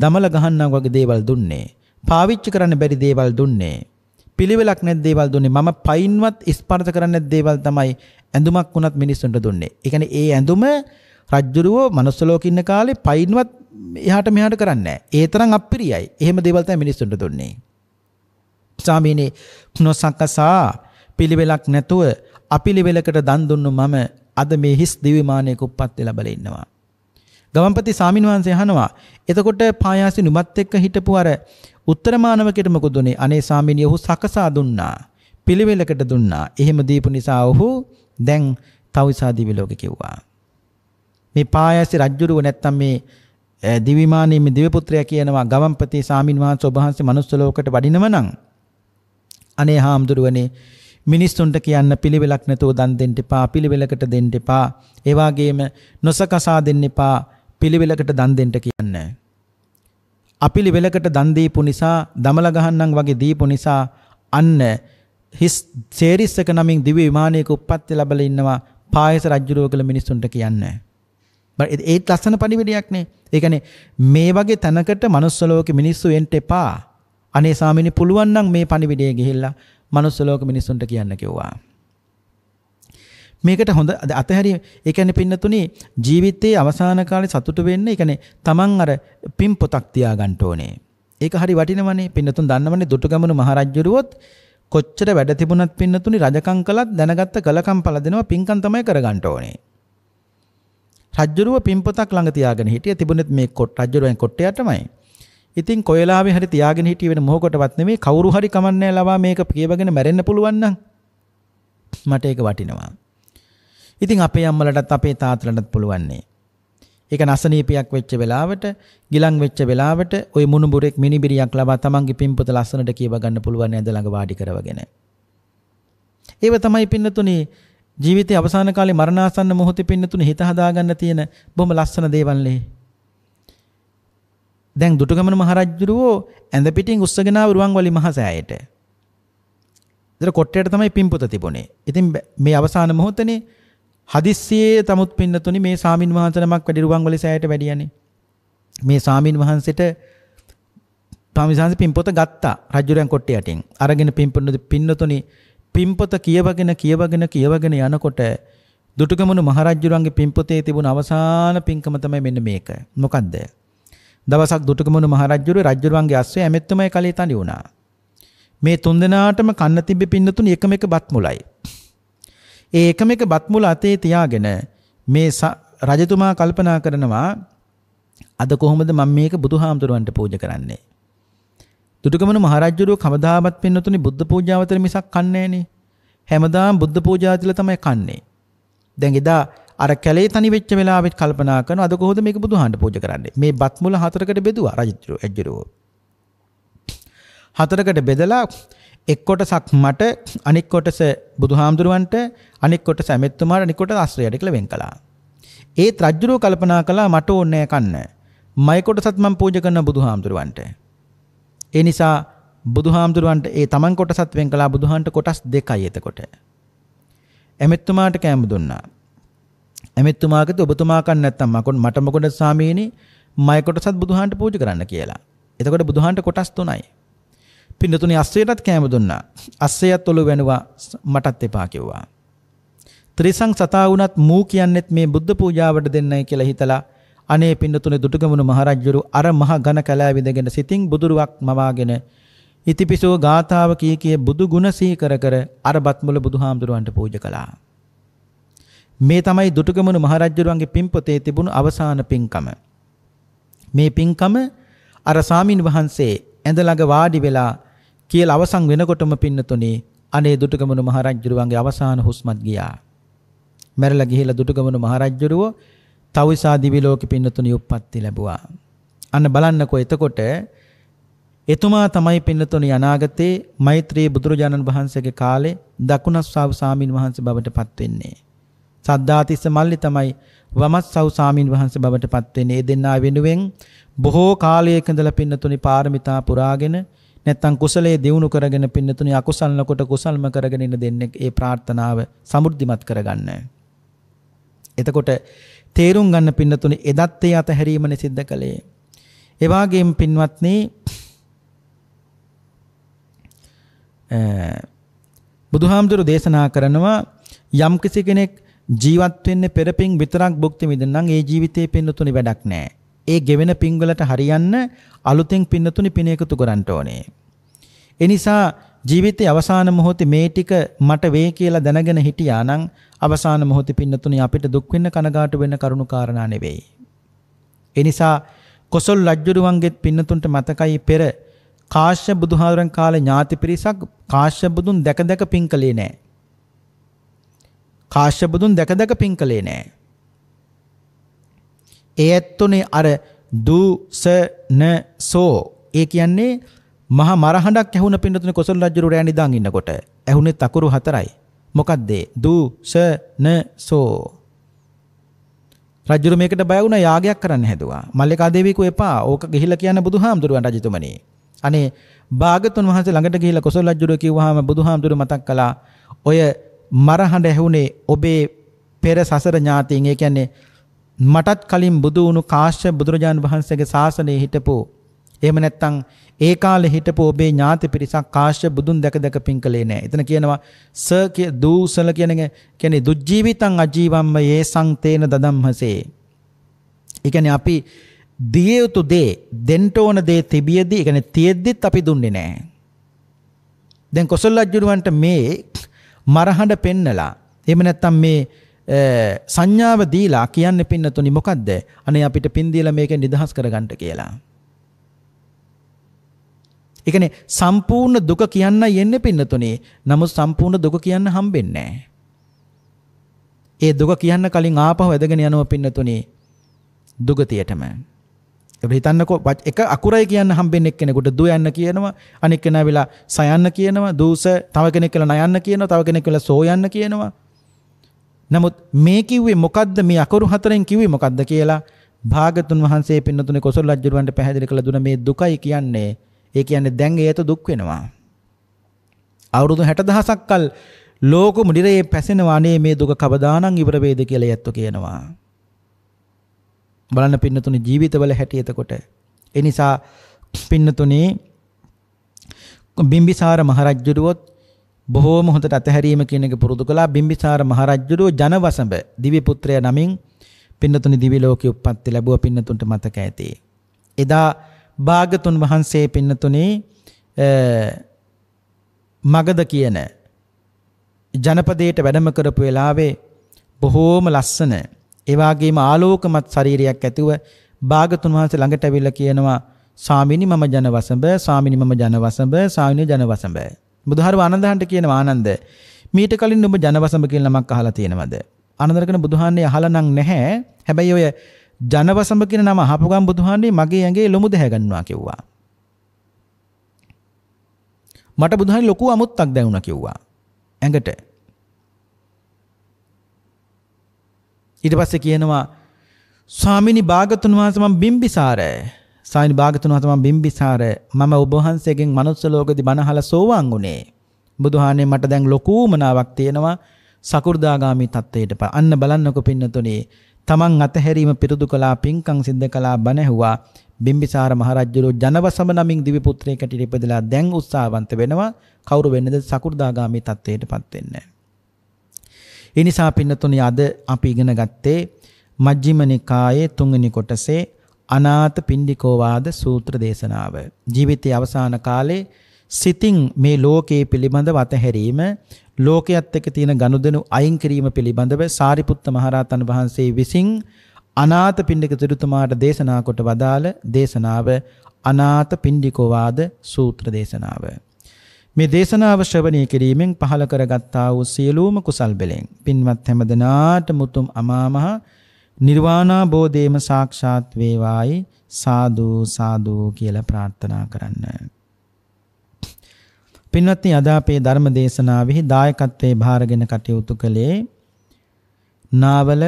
දමල ගහන්නම් වගේ දේවල් දුන්නේ පාවිච්චි කරන්න බැරි දේවල් දුන්නේ පිළිවෙලක් නැති දේවල් දුන්නේ මම පයින්වත් ස්පර්ශ කරන්නේ නැති දේවල් තමයි ඇඳුමක් වුණත් මිනිස්සුන්ට දුන්නේ ඒ කියන්නේ ඒ ඇඳුම රජ්ජුරුවෝ manuss ලෝකේ ඉන්න කාලේ පයින්වත් එහාට මෙහාට කරන්නේ ඒ තරම් අප්පිරියයි එහෙම දේවල් තමයි මිනිස්සුන්ට දුන්නේ ස්වාමීනි නොසකසා පිළිවෙලක් නැතුව අපිලිවෙලකට දන් දුන්නු මම අද මේ හිස් දිවිමානයක උප්පත් වෙලා බල ඉන්නවා. ගමන්පති සාමිනවහන්සේ අහනවා. එතකොට පායාසි නුමත් එක්ක හිටපු අර උත්තරමානවකෙට මොකද උනේ? අනේ සාමිනිය ඔහු සකසා දුන්නා. පිළිවෙලකට දුන්නා. එහෙම දීපු නිසා ඔහු දැන් තවිසාදී විලෝක කිව්වා. මේ පායාසි රජුරුව නැත්තම් මේ දිවිමානී මේ දිවපුත්‍රයා කියනවා ගමන්පති සාමිනවහන්සේ ඔබ වහන්සේ manuss ලෝකයට වඩිනව නම් අනේ හාමුදුරුවනේ මිනිස්සුන්ට කියන්න පිළිවෙලක් නැතුව දන් දෙන්න එපා පිළිවෙලකට දෙන්න එපා ඒ වගේම නොසකසා දෙන්න එපා පිළිවෙලකට දන් දෙන්න කියන්න අපිලිවෙලකට දන් දීපු නිසා දමල ගහන්නම් වගේ දීපු නිසා අන්න හිස් සේරිස්සක නමින් දිව්‍ය විමානයක උප්පත්ති ලැබලා ඉන්නවා පායස රජුරෝ කියලා මිනිස්සුන්ට කියන්නේ ඒත් ලස්සන පණිවිඩයක් නේ. ඒ කියන්නේ මේ වගේ තැනකට manuss ලෝකේ මිනිස්සු එන්න එපා. අනේ සාමිනි පුළුවන් නම් මේ පණිවිඩය ගිහිල්ලා මනුස්ස ලෝක මිනිස්සුන්ට කියන්න කිව්වා. මේකට හොඳ අතහැරිය ඒ කියන්නේ පින්නතුනි ජීවිතයේ අවසාන කාලේ සතුට වෙන්න ඒ කියන්නේ Taman අර පින් පොතක් තියාගන්න ඕනේ. ඒක හරි වටිනවනේ. පින්නතුන් දන්නවනේ දුටුගැමුණු මහරජුරුවොත් කොච්චර වැඩ තිබුණත් පින්නතුනි රජකම් කළත් දැනගත්ත කලකම් පළ දෙනවා පින්කම් තමයි කරගන්න ඕනේ. රජ්ජුරුව පින්පතක් ළඟ තියාගෙන හිටිය තිබුණෙත් මේ කොට් රජ්ජුරුවෙන් කොට්ටයටමයි. ඉතින් කොයලාවේ හරි තියාගෙන හිටිය වෙන මොහොකටවත් නෙමෙයි කවුරු හරි කමන්නේ ලවා මේක කියවගෙන මැරෙන්න පුළුවන් නම් මට ඒක වටිනවා. ඉතින් අපේ අම්මලටත් අපේ තාත්තලටත් පුළුවන්නේ. ඒක නසනීපයක් වෙච්ච වෙලාවට, ගිලන් වෙච්ච වෙලාවට ওই මුණුබුරෙක් මිනිබිරියක් ලබා තමන්ගේ පිම්පත ලස්සනට කියව ගන්න පුළුවන් ඇඳ ළඟ වාඩි කරවගෙන. ඒව තමයි පින්නතුනේ ජීවිතයේ අවසාන කාලේ මරණාසන්න මොහොතේ පින්නතුනේ හිත හදාගන්න තියෙන බොහොම ලස්සන දේවල්නේ. දැන් දුටුගමන මහරජුරෝ ඇඳ පිටින් උස්සගෙන ආව රුවන්වැලි මහසෑයට. ඉතල කොට්ටේට තමයි පිම්පොත තිබුණේ. ඉතින් මේ අවසාන මොහොතනේ හදිස්සියේ තමුත් පින්නතුනි මේ සාමින් වහන්සේ නමක් වැඩි රුවන්වැලි සෑයට වැඩියනේ. මේ සාමින් වහන්සේට පාමිසාන්සේ පිම්පොත ගත්තා රජුරයන් කොට්ටේ යටින්. අරගෙන පිම්පොත පින්නතුනි පිම්පොත කියවගෙන කියවගෙන කියවගෙන යනකොට දුටුගමුණු මහරජුරන්ගේ පිම්පොතේ තිබුණ අවසාන පින්කම තමයි මෙන්න මේක. මොකද්ද? දවසක් දුටුගමුණු මහරජුරු රජුරුවන්ගේ අස්සේ ඇමෙත්තුමයි කලේ තනි වුණා. මේ තුන්දෙනාටම කන්න තිබ්බෙ පින්නතුන් එකම එක බත් මුලයි. ඒ එකම එක බත් මුල අතේ තියාගෙන මේ රජතුමා කල්පනා කරනවා අද කොහොමද මම මේක බුදුහාමුදුරුවන්ට පූජා කරන්නේ? දුටුගමුණු මහරජුරුව කවදාවත් පින්නතුනි බුද්ධ පූජාවතර මිසක් කන්නේ හැමදාම බුද්ධ පූජාතිල තමයි කන්නේ. දැන් එදා අර කැලේ තනි වෙච්ච වෙලාවෙත් කල්පනා කරනවා අද කොහොමද මේක බුදුහාන්ට පූජා කරන්නේ මේ බත් මුල හතරකට බෙදුවා රජිතුරු එජ්ජරෝ හතරකට බෙදලා එක් කොටසක් මට අනික් කොටස බුදුහාමුදුරුවන්ට අනික් කොටස ඇමෙත්තුමාට අනික් කොටස අස්රයට කියලා වෙන් කළා ඒත් රජුරෝ කල්පනා කළා මට ඕනේ කන්න මයි කොටසත් මම පූජා කරන බුදුහාමුදුරුවන්ට ඒ නිසා බුදුහාමුදුරුවන්ට ඒ තමන් කොටසත් වෙන් කළා බුදුහන්ට කොටස් දෙකයි එතකොට ඇමෙත්තුමාට කැම දුන්නා ඇමෙත්තුමාගත ඔබතුමාකන් නැත්තම් මකොන් මට මොකද ස්වාමීනි මය කොටසත් බුදුහාන්ට පූජ කරන්න කියලා. එතකොට බුදුහාන්ට කොටස් තුනයි. පින්නතුනි අස්සයටත් කෑම දුන්නා. අස්සයත් ඔළු වෙනවා මටත් එපා කිව්වා. ත්‍රිසං සතා වුණත් මූ කියන්නෙත් මේ බුද්ධ පූජාවට දෙන්නයි කියලා හිතලා අනේ පින්නතුනේ දුටුගමුණු මහරජුරු අර මහ ඝන කැලෑ විඳගෙන සිතින් බුදුරුවක් මවාගෙන ඉතිපිසෝ ගාථාව කී කී බුදු ගුණ සිහි කර කර අර බත්මුල බුදුහාමුදුරුවන්ට පූජා කළා. මේ තමයි දුටුගැමුණු මහරජුරුවන්ගේ පින්පොතේ තිබුණු අවසාන පින්කම. මේ පින්කම අර සාමින් වහන්සේ ඇඳ ළඟ වාඩි වෙලා කියලා අවසන් වෙනකොටම පින්නතුනේ අනේ දුටුගැමුණු මහරජුරුවන්ගේ අවසාන හුස්මත් ගියා. මැරලා ගිහිලා දුටුගැමුණු මහරජුරුව තවිසා දිවි ලෝකෙ පින්නතුනේ උප්පත්ති ලැබුවා. අන්න බලන්නකෝ එතකොට එතුමා තමයි පින්නතුනි අනාගතේ මෛත්‍රී බුදුරජාණන් වහන්සේගේ කාලේ දකුණස්සාව සාමින් වහන්සේ බවට පත් වෙන්නේ. සද්ධාතිස්ස මල්ලි තමයි වමස්සව් සාමින් වහන්සේ බවට පත් වෙන්නේ. ඒ දෙන්නා වෙනුවෙන් බොහෝ කාලයක ඉඳලා පින්නතුනි පාරමිතා පුරාගෙන නැත්තම් කුසලයේ දියුණු කරගෙන පින්නතුනි අකුසල් නොකොට කුසල්ම කරගෙන ඉන්න දෙන්නේ ඒ ප්‍රාර්ථනාව සමෘද්ධිමත් කරගන්න. එතකොට තේරුම් ගන්න පින්නතුනි එදත් ඒ අතහැරීමනේ සිද්ධ කළේ. ඒ වගේම පින්වත්නි බුදුහාමුදුරු දේශනා කරනවා යම් කිසි කෙනෙක් ජීවත් වෙන්නේ පෙරපින් විතරක් භුක්ති විඳින්නම් ඒ ජීවිතේ පින්නතුනි වැඩක් නැහැ. ඒ ගෙවෙන පින් වලට හරියන්න අලුතෙන් පින්නතුනි පින එකතු කරන්න ඕනේ. ඒ නිසා ජීවිතයේ අවසාන මොහොතේ මේ ටික මට වේ කියලා දැනගෙන හිටියා නම් අවසාන මොහොතේ පින්නතුනි අපිට දුක් වෙන්න කනගාටු වෙන්න කරුණු කාරණා නෙවෙයි. ඒ නිසා කොසල් රජුරුවන්ගෙත් පින්නතුන්ට මතකයි පෙර කාශ්‍යප බුදුහාරන් කාලේ ඥාති පිරිසක් කාශ්‍යප බුදුන් දැක දැක පින් කළේ නැහැ. කාශ්‍ය බුදුන් දැක දැක පින් කළේ නෑ. ඒ ඇත්තුනේ අර දුසනසෝ ඒ කියන්නේ මහා මරහඬක් ඇහුණ පින්නතුනේ කොසල් රජු රෑ නිදාන් ඉන්නකොට ඇහුනේ තකුරු හතරයි. මොකද්ද දුසනසෝ රජුරු මේකට බය වුණා යාගයක් කරන්න හැදුවා. මල්ලිකා දේවියකෝ එපා. ඕක ගිහිල්ලා කියන්න බුදුහාමුදුරුවන් රජතුමනි. අනේ භාගතුන් වහන්සේ ළඟට ගිහිල්ලා කොසල් රජුරු කිව්වහම බුදුහාමුදුරු මතක් කළා ඔය මරහඬ ඇහුනේ ඔබේ පෙර සසර ඥාතීන් ඒ කියන්නේ මටත් කලින් බුදු වුණු කාශ්‍යප බුදුරජාන් වහන්සේගේ ශාසනයේ හිටපු එහෙම නැත්නම් ඒ කාලේ හිටපු ඔබේ ඥාති පිරිසක් කාශ්‍යප බුදුන් දැක දැක පින් කළේ නැහැ. එතන කියනවා ස කිය දූසල කියන කියන්නේ දුජීවිතං අජීවම්ම යේ සංතේන දදම්හසේ. ඒ කියන්නේ අපි දිය යුතු දේ දෙන්න ඕන දේ තිබියදී ඒ කියන්නේ තියෙද්දිත් අපි දුන්නේ නැහැ. දැන් කොසල් රජුණවන්ට මේ මරහඬ පෙන්නලා එහෙම නැත්නම් මේ සංඥාව දීලා කියන්නේ පින්නතුනි මොකද්ද? අනේ අපිට පින් දීලා මේකෙන් නිදහස් කරගන්න කියලා. ඒ කියන්නේ සම්පූර්ණ දුක කියන්න යන්නේ පින්නතුනි. නමුත් සම්පූර්ණ දුක කියන්න හම්බෙන්නේ ඒ දුක කියන්න කලින් ආපහු ඇදගෙන යනවා පින්නතුනි. දුගතියටම එතකොට හිතන්නකෝ එක අකුරයි කියන්න හම්බෙන්නේ එක්කෙනෙකුට දු යන්න කියනවා අනෙක් කෙනා වෙලා සයන්න කියනවා දූස තව කෙනෙක් කියලා නයන්න කියනවා තව කෙනෙක් වෙලා සෝ යන්න කියනවා නමුත් මේ කිව්වේ මොකද්ද මේ අකුරු හතරෙන් කිව්වේ මොකද්ද කියලා භාගතුන් වහන්සේ පින්නතුනේ කොසල් රජුරවන්ට පැහැදිලි කළ දුන මේ දුකයි කියන්නේ ඒ කියන්නේ දැන් ඒත දුක් වෙනවා අවුරුදු 60000ක් කල් ලෝක මුඩිරේ පැසෙනවා නේ මේ දුක කවදානම් ඉවර වේද කියලා ඇත්ත කියනවා බලන්න පින්නතුනි ජීවිතවල හැටි එතකොට. ඒ නිසා පින්නතුනි බිම්බිසාර මහරජුරුවොත් බොහෝම හොඳට අතහැරීම කියන එක පුරුදු කළා. බිම්බිසාර මහරජුරුව ජනවසඹ දිව්‍ය පුත්‍රයා නමින් පින්නතුනි දිවි ලෝකෙ උප්පත්ති ලැබුවා පින්නතුන්ට මතක ඇති. එදා භාගතුන් වහන්සේ පින්නතුනි මගද කියන ජනපදයට වැඩම කරපු වෙලාවේ බොහෝම ලස්සන ඒ වගේම ආලෝකමත් ශරීරයක් ඇතුව භාගතුන් වහන්සේ ළඟට ඇවිල්ලා කියනවා ස්වාමිනී මම ජනවසඹ ස්වාමිනී මම ජනවසඹ ස්වාමිනී ජනවසඹ බුදුහාරු ආනන්දහන්ට කියනවා ආනන්ද මීට කලින් ඔබ ජනවසඹ කියලා නමක් අහලා තියෙනවද ආනන්දරකන බුදුහාන්නේ අහලා නම් නැහැ හැබැයි ඔය ජනවසඹ කියන නම අහපු ගමන් බුදුහාන්නේ මගේ ඇඟේ ලොමු දැහැ ගන්නවා කිව්වා මට බුදුහාන්නේ ලොකු අමුත්තක් දැනුණා කිව්වා ඇඟට ඊට පස්සේ කියනවා ස්වාමිනි භාගතුන් වහන්සේ මම බිම්බිසාරය. ස්වාමිනි භාගතුන් වහන්සේ මම බිම්බිසාරය. මම ඔබ වහන්සේගෙන් manuss ලෝකෙදි බණහලා සෝවාන් වුණේ. බුදුහානේ මට දැන් ලොකු මනාවක් තියෙනවා සකු르දාගාමි තත්වයට. අන්න බලන්නකො පින්නතුනේ තමන් අතහැරීම පිරුදු කළා පින්කම් සිද්ධ කළා බණ ඇහුවා බිම්බිසාර මහරජුලෝ ජනවසම නමින් දිවි පුත්‍රයෙකුට ඉපදලා දැන් උත්සාහවන්ත වෙනවා කවුරු වෙන්නද සකු르දාගාමි තත්වයටපත් වෙන්නේ ඒ නිසා පින්නතුනි අද අපි ඉගෙන ගත්තේ මජ්ක්‍ධිම නිකායේ තුන්වෙනි කොටසේ අනාථ පිණ්ඩිකෝ වාද සූත්‍ර දේශනාව. ජීවිතයේ අවසාන කාලේ සිතින් මේ ලෝකයේ පිළිබඳව අතහැරීම ලෝකයේත් එක්ක තියෙන ගනුදෙනු අයින් කිරීම පිළිබඳව සාරිපුත්ත මහරහතන් වහන්සේ විසින් අනාථ පිණ්ඩික සිටුතුමාට දේශනා කොට වදාළ දේශනාව අනාථ පිණ්ඩිකෝ වාද සූත්‍ර දේශනාව. මේ දේශනාව ශ්‍රවණය කිරීමෙන් පහල කරගත්තා වූ සියලුම කුසල් බලෙන් පින්වත් හැමදෙනාට මුතුම් අමාමහ නිර්වාණාබෝධේම සාක්ෂාත් වේවායි සාදු සාදු කියලා ප්‍රාර්ථනා කරන්න. පින්වත්නි අද අපේ ධර්ම දේශනාවෙහි දායකත්වයේ භාරගෙන කටයුතු කළේ නාවල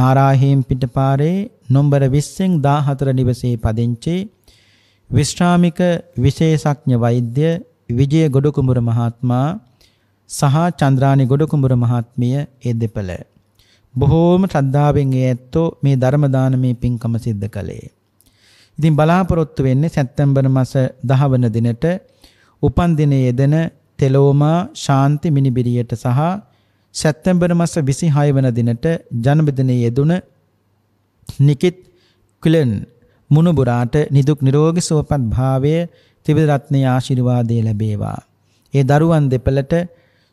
නාරාහේම් පිටපාරේ නොම්බර 20 14 නිවසේ පදිංචි විශ්‍රාමික විශේෂඥ වෛද්‍ය විජය ගොඩකුඹුර මහත්මයා සහ චන්ද්‍රානි ගොඩකුඹුර මහත්මිය ඒ දෙපළ බොහෝම ශ්‍රද්ධාවෙන් ඇත්තෝ මේ ධර්ම දානමේ පින්කම සිද්ධ කළේ. ඉතින් බලාපොරොත්තු වෙන්නේ සැප්තැම්බර් මාස 10 වන දිනට උපන් දිනයේ යෙදෙන තෙලෝමා ශාන්ති මිනිබිරියට සහ සැප්තැම්බර් මාස 26 වන දිනට ජන්මදිනයේ යෙදුන නිකිත් ක්ලෙන් මුණුබුරාට නිදුක් නිරෝගී සුවපත් භාවය ත්‍රිවිධ රත්නයේ ආශිර්වාදය ලැබේවා. ඒ දරුවන් දෙපළට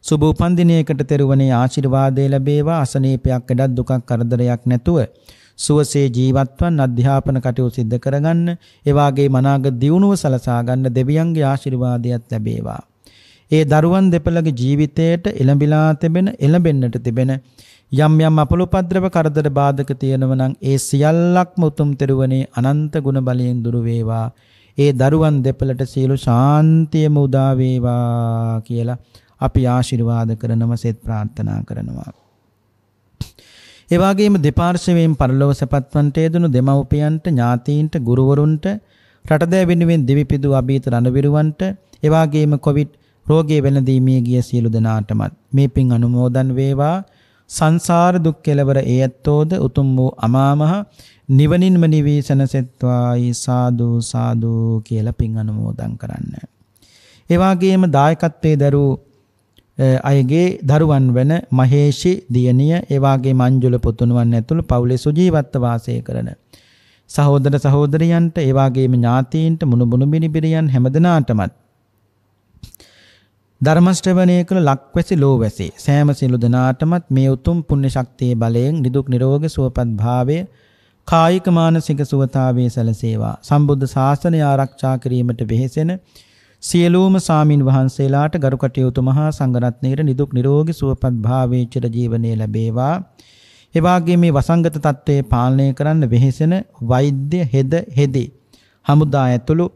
සුබ උපන්දිනයකට තෙරුවනේ ආශිර්වාදය ලැබේවා. අසනීපයක්, එඩක් දුකක්, කරදරයක් නැතුව සුවසේ ජීවත්වන් අධ්‍යාපන කටයුතු සිද්ධ කරගන්න, ඒ වාගේ මනාග දියුණුව සලසා ගන්න දෙවියන්ගේ ආශිර්වාදයත් ලැබේවා. ඒ දරුවන් දෙපළගේ ජීවිතයට එළඹිලා තිබෙන එළඹෙන්නට තිබෙන යම් යම් අපලෝපද්‍රව කරදර බාධක තියෙනවා නම් ඒ සියල්ලක්ම උතුම් තෙරුවනේ අනන්ත ගුණ බලයෙන් දුරු වේවා ඒ දරුවන් දෙපළට සියලු ශාන්තියම උදා වේවා කියලා අපි ආශිර්වාද කරනවා සෙත් ප්‍රාර්ථනා කරනවා. ඒ වගේම දෙපාර්ශවයෙන් පරලොව සැපත්වන්ට යෙදුණු දෙමව්පියන්ට ඥාතීන්ට ගුරුවරුන්ට රටදෑ වෙනුවෙන් දිවිපිදු අභීත රණවිරුවන්ට ඒ වගේම කොවිඩ් රෝගී වෙනදීමේ ගිය සියලු දෙනාටමත් මේ පින් අනුමෝදන් වේවා සංසාර දුක් කෙලවර ඒ ඇත්තෝද උතුම් වූ අමාමහ නිවනින්ම නිවී සැනසෙත්වායි සාදු සාදු කියලා පින් අනුමෝදන් කරන්න. ඒ වගේම දායකත්වයේ දරූ අයගේ දරුවන් වෙන මහේෂි දියණිය ඒ වගේ මංජුල පුතුණුවන් ඇතුළු පවුලේ සුජීවත්ව වාසය කරන සහෝදර සහෝදරියන්ට ඒ වගේම ඥාතීන්ට මුණුබුණු මිනිබිරියන් හැමදෙනාටමත් ධර්ම ශ්‍රවණය කළ ලක්වැසි ලෝවැසි සෑම සිළු දනාටමත් මේ උතුම් පුණ්‍ය ශක්තියේ බලයෙන් නිදුක් නිරෝගී සුවපත් භාවය කායික මානසික සුවතාවේ සැලසේවා සම්බුද්ධ ශාසනය ආරක්ෂා කිරීමට වෙහෙසෙන සියලූම සාමීන් වහන්සේලාට ගරු කටයුතු මහා සංඝරත්නයේ නිදුක් නිරෝගී සුවපත් භාවයේ චිර ජීවනයේ ලැබේවා. එවාගේ මේ වසංගත තත්ත්වයේ පාලනය කරන්න වෙහෙසෙන වෛද්‍ය හෙද හෙදි හමුදා ඇතුළු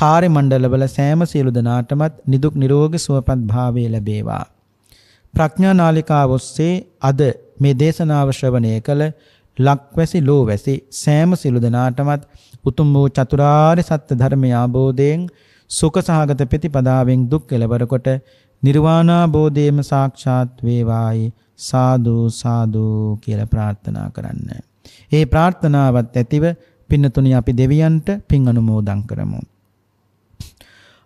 කාර්ය මණ්ඩලවල සෑම සියලු දෙනාටමත් නිදුක් නිරෝගී සුවපත් භාවය ලැබේවා. ප්‍රඥා නාලිකාව ඔස්සේ අද මේ දේශනාව ශ්‍රවණය කළ ලක්වැසි ලෝවැසි සෑම සිළු දෙනාටමත් උතුම් වූ චතුරාර්ය සත්‍ය ධර්මය ආબોධයෙන් සුඛ සහගත ප්‍රතිපදාවෙන් දුක් කෙලවර කොට නිර්වාණ ආબોධයම සාක්ෂාත් වේවායි සාදු සාදු කියලා ප්‍රාර්ථනා කරන්න. මේ ප්‍රාර්ථනාවත් ඇතිව පින්නතුනි අපි දෙවියන්ට පින් අනුමෝදන් කරමු.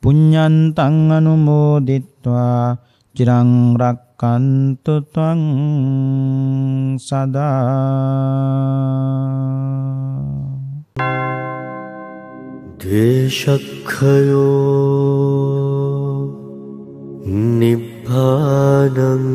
පුඤ්ඤන්තං අනුමෝදිත්වා චිරං රක්칸තු ත්වං සදා දේශක්ඛයෝ නිබ්බානං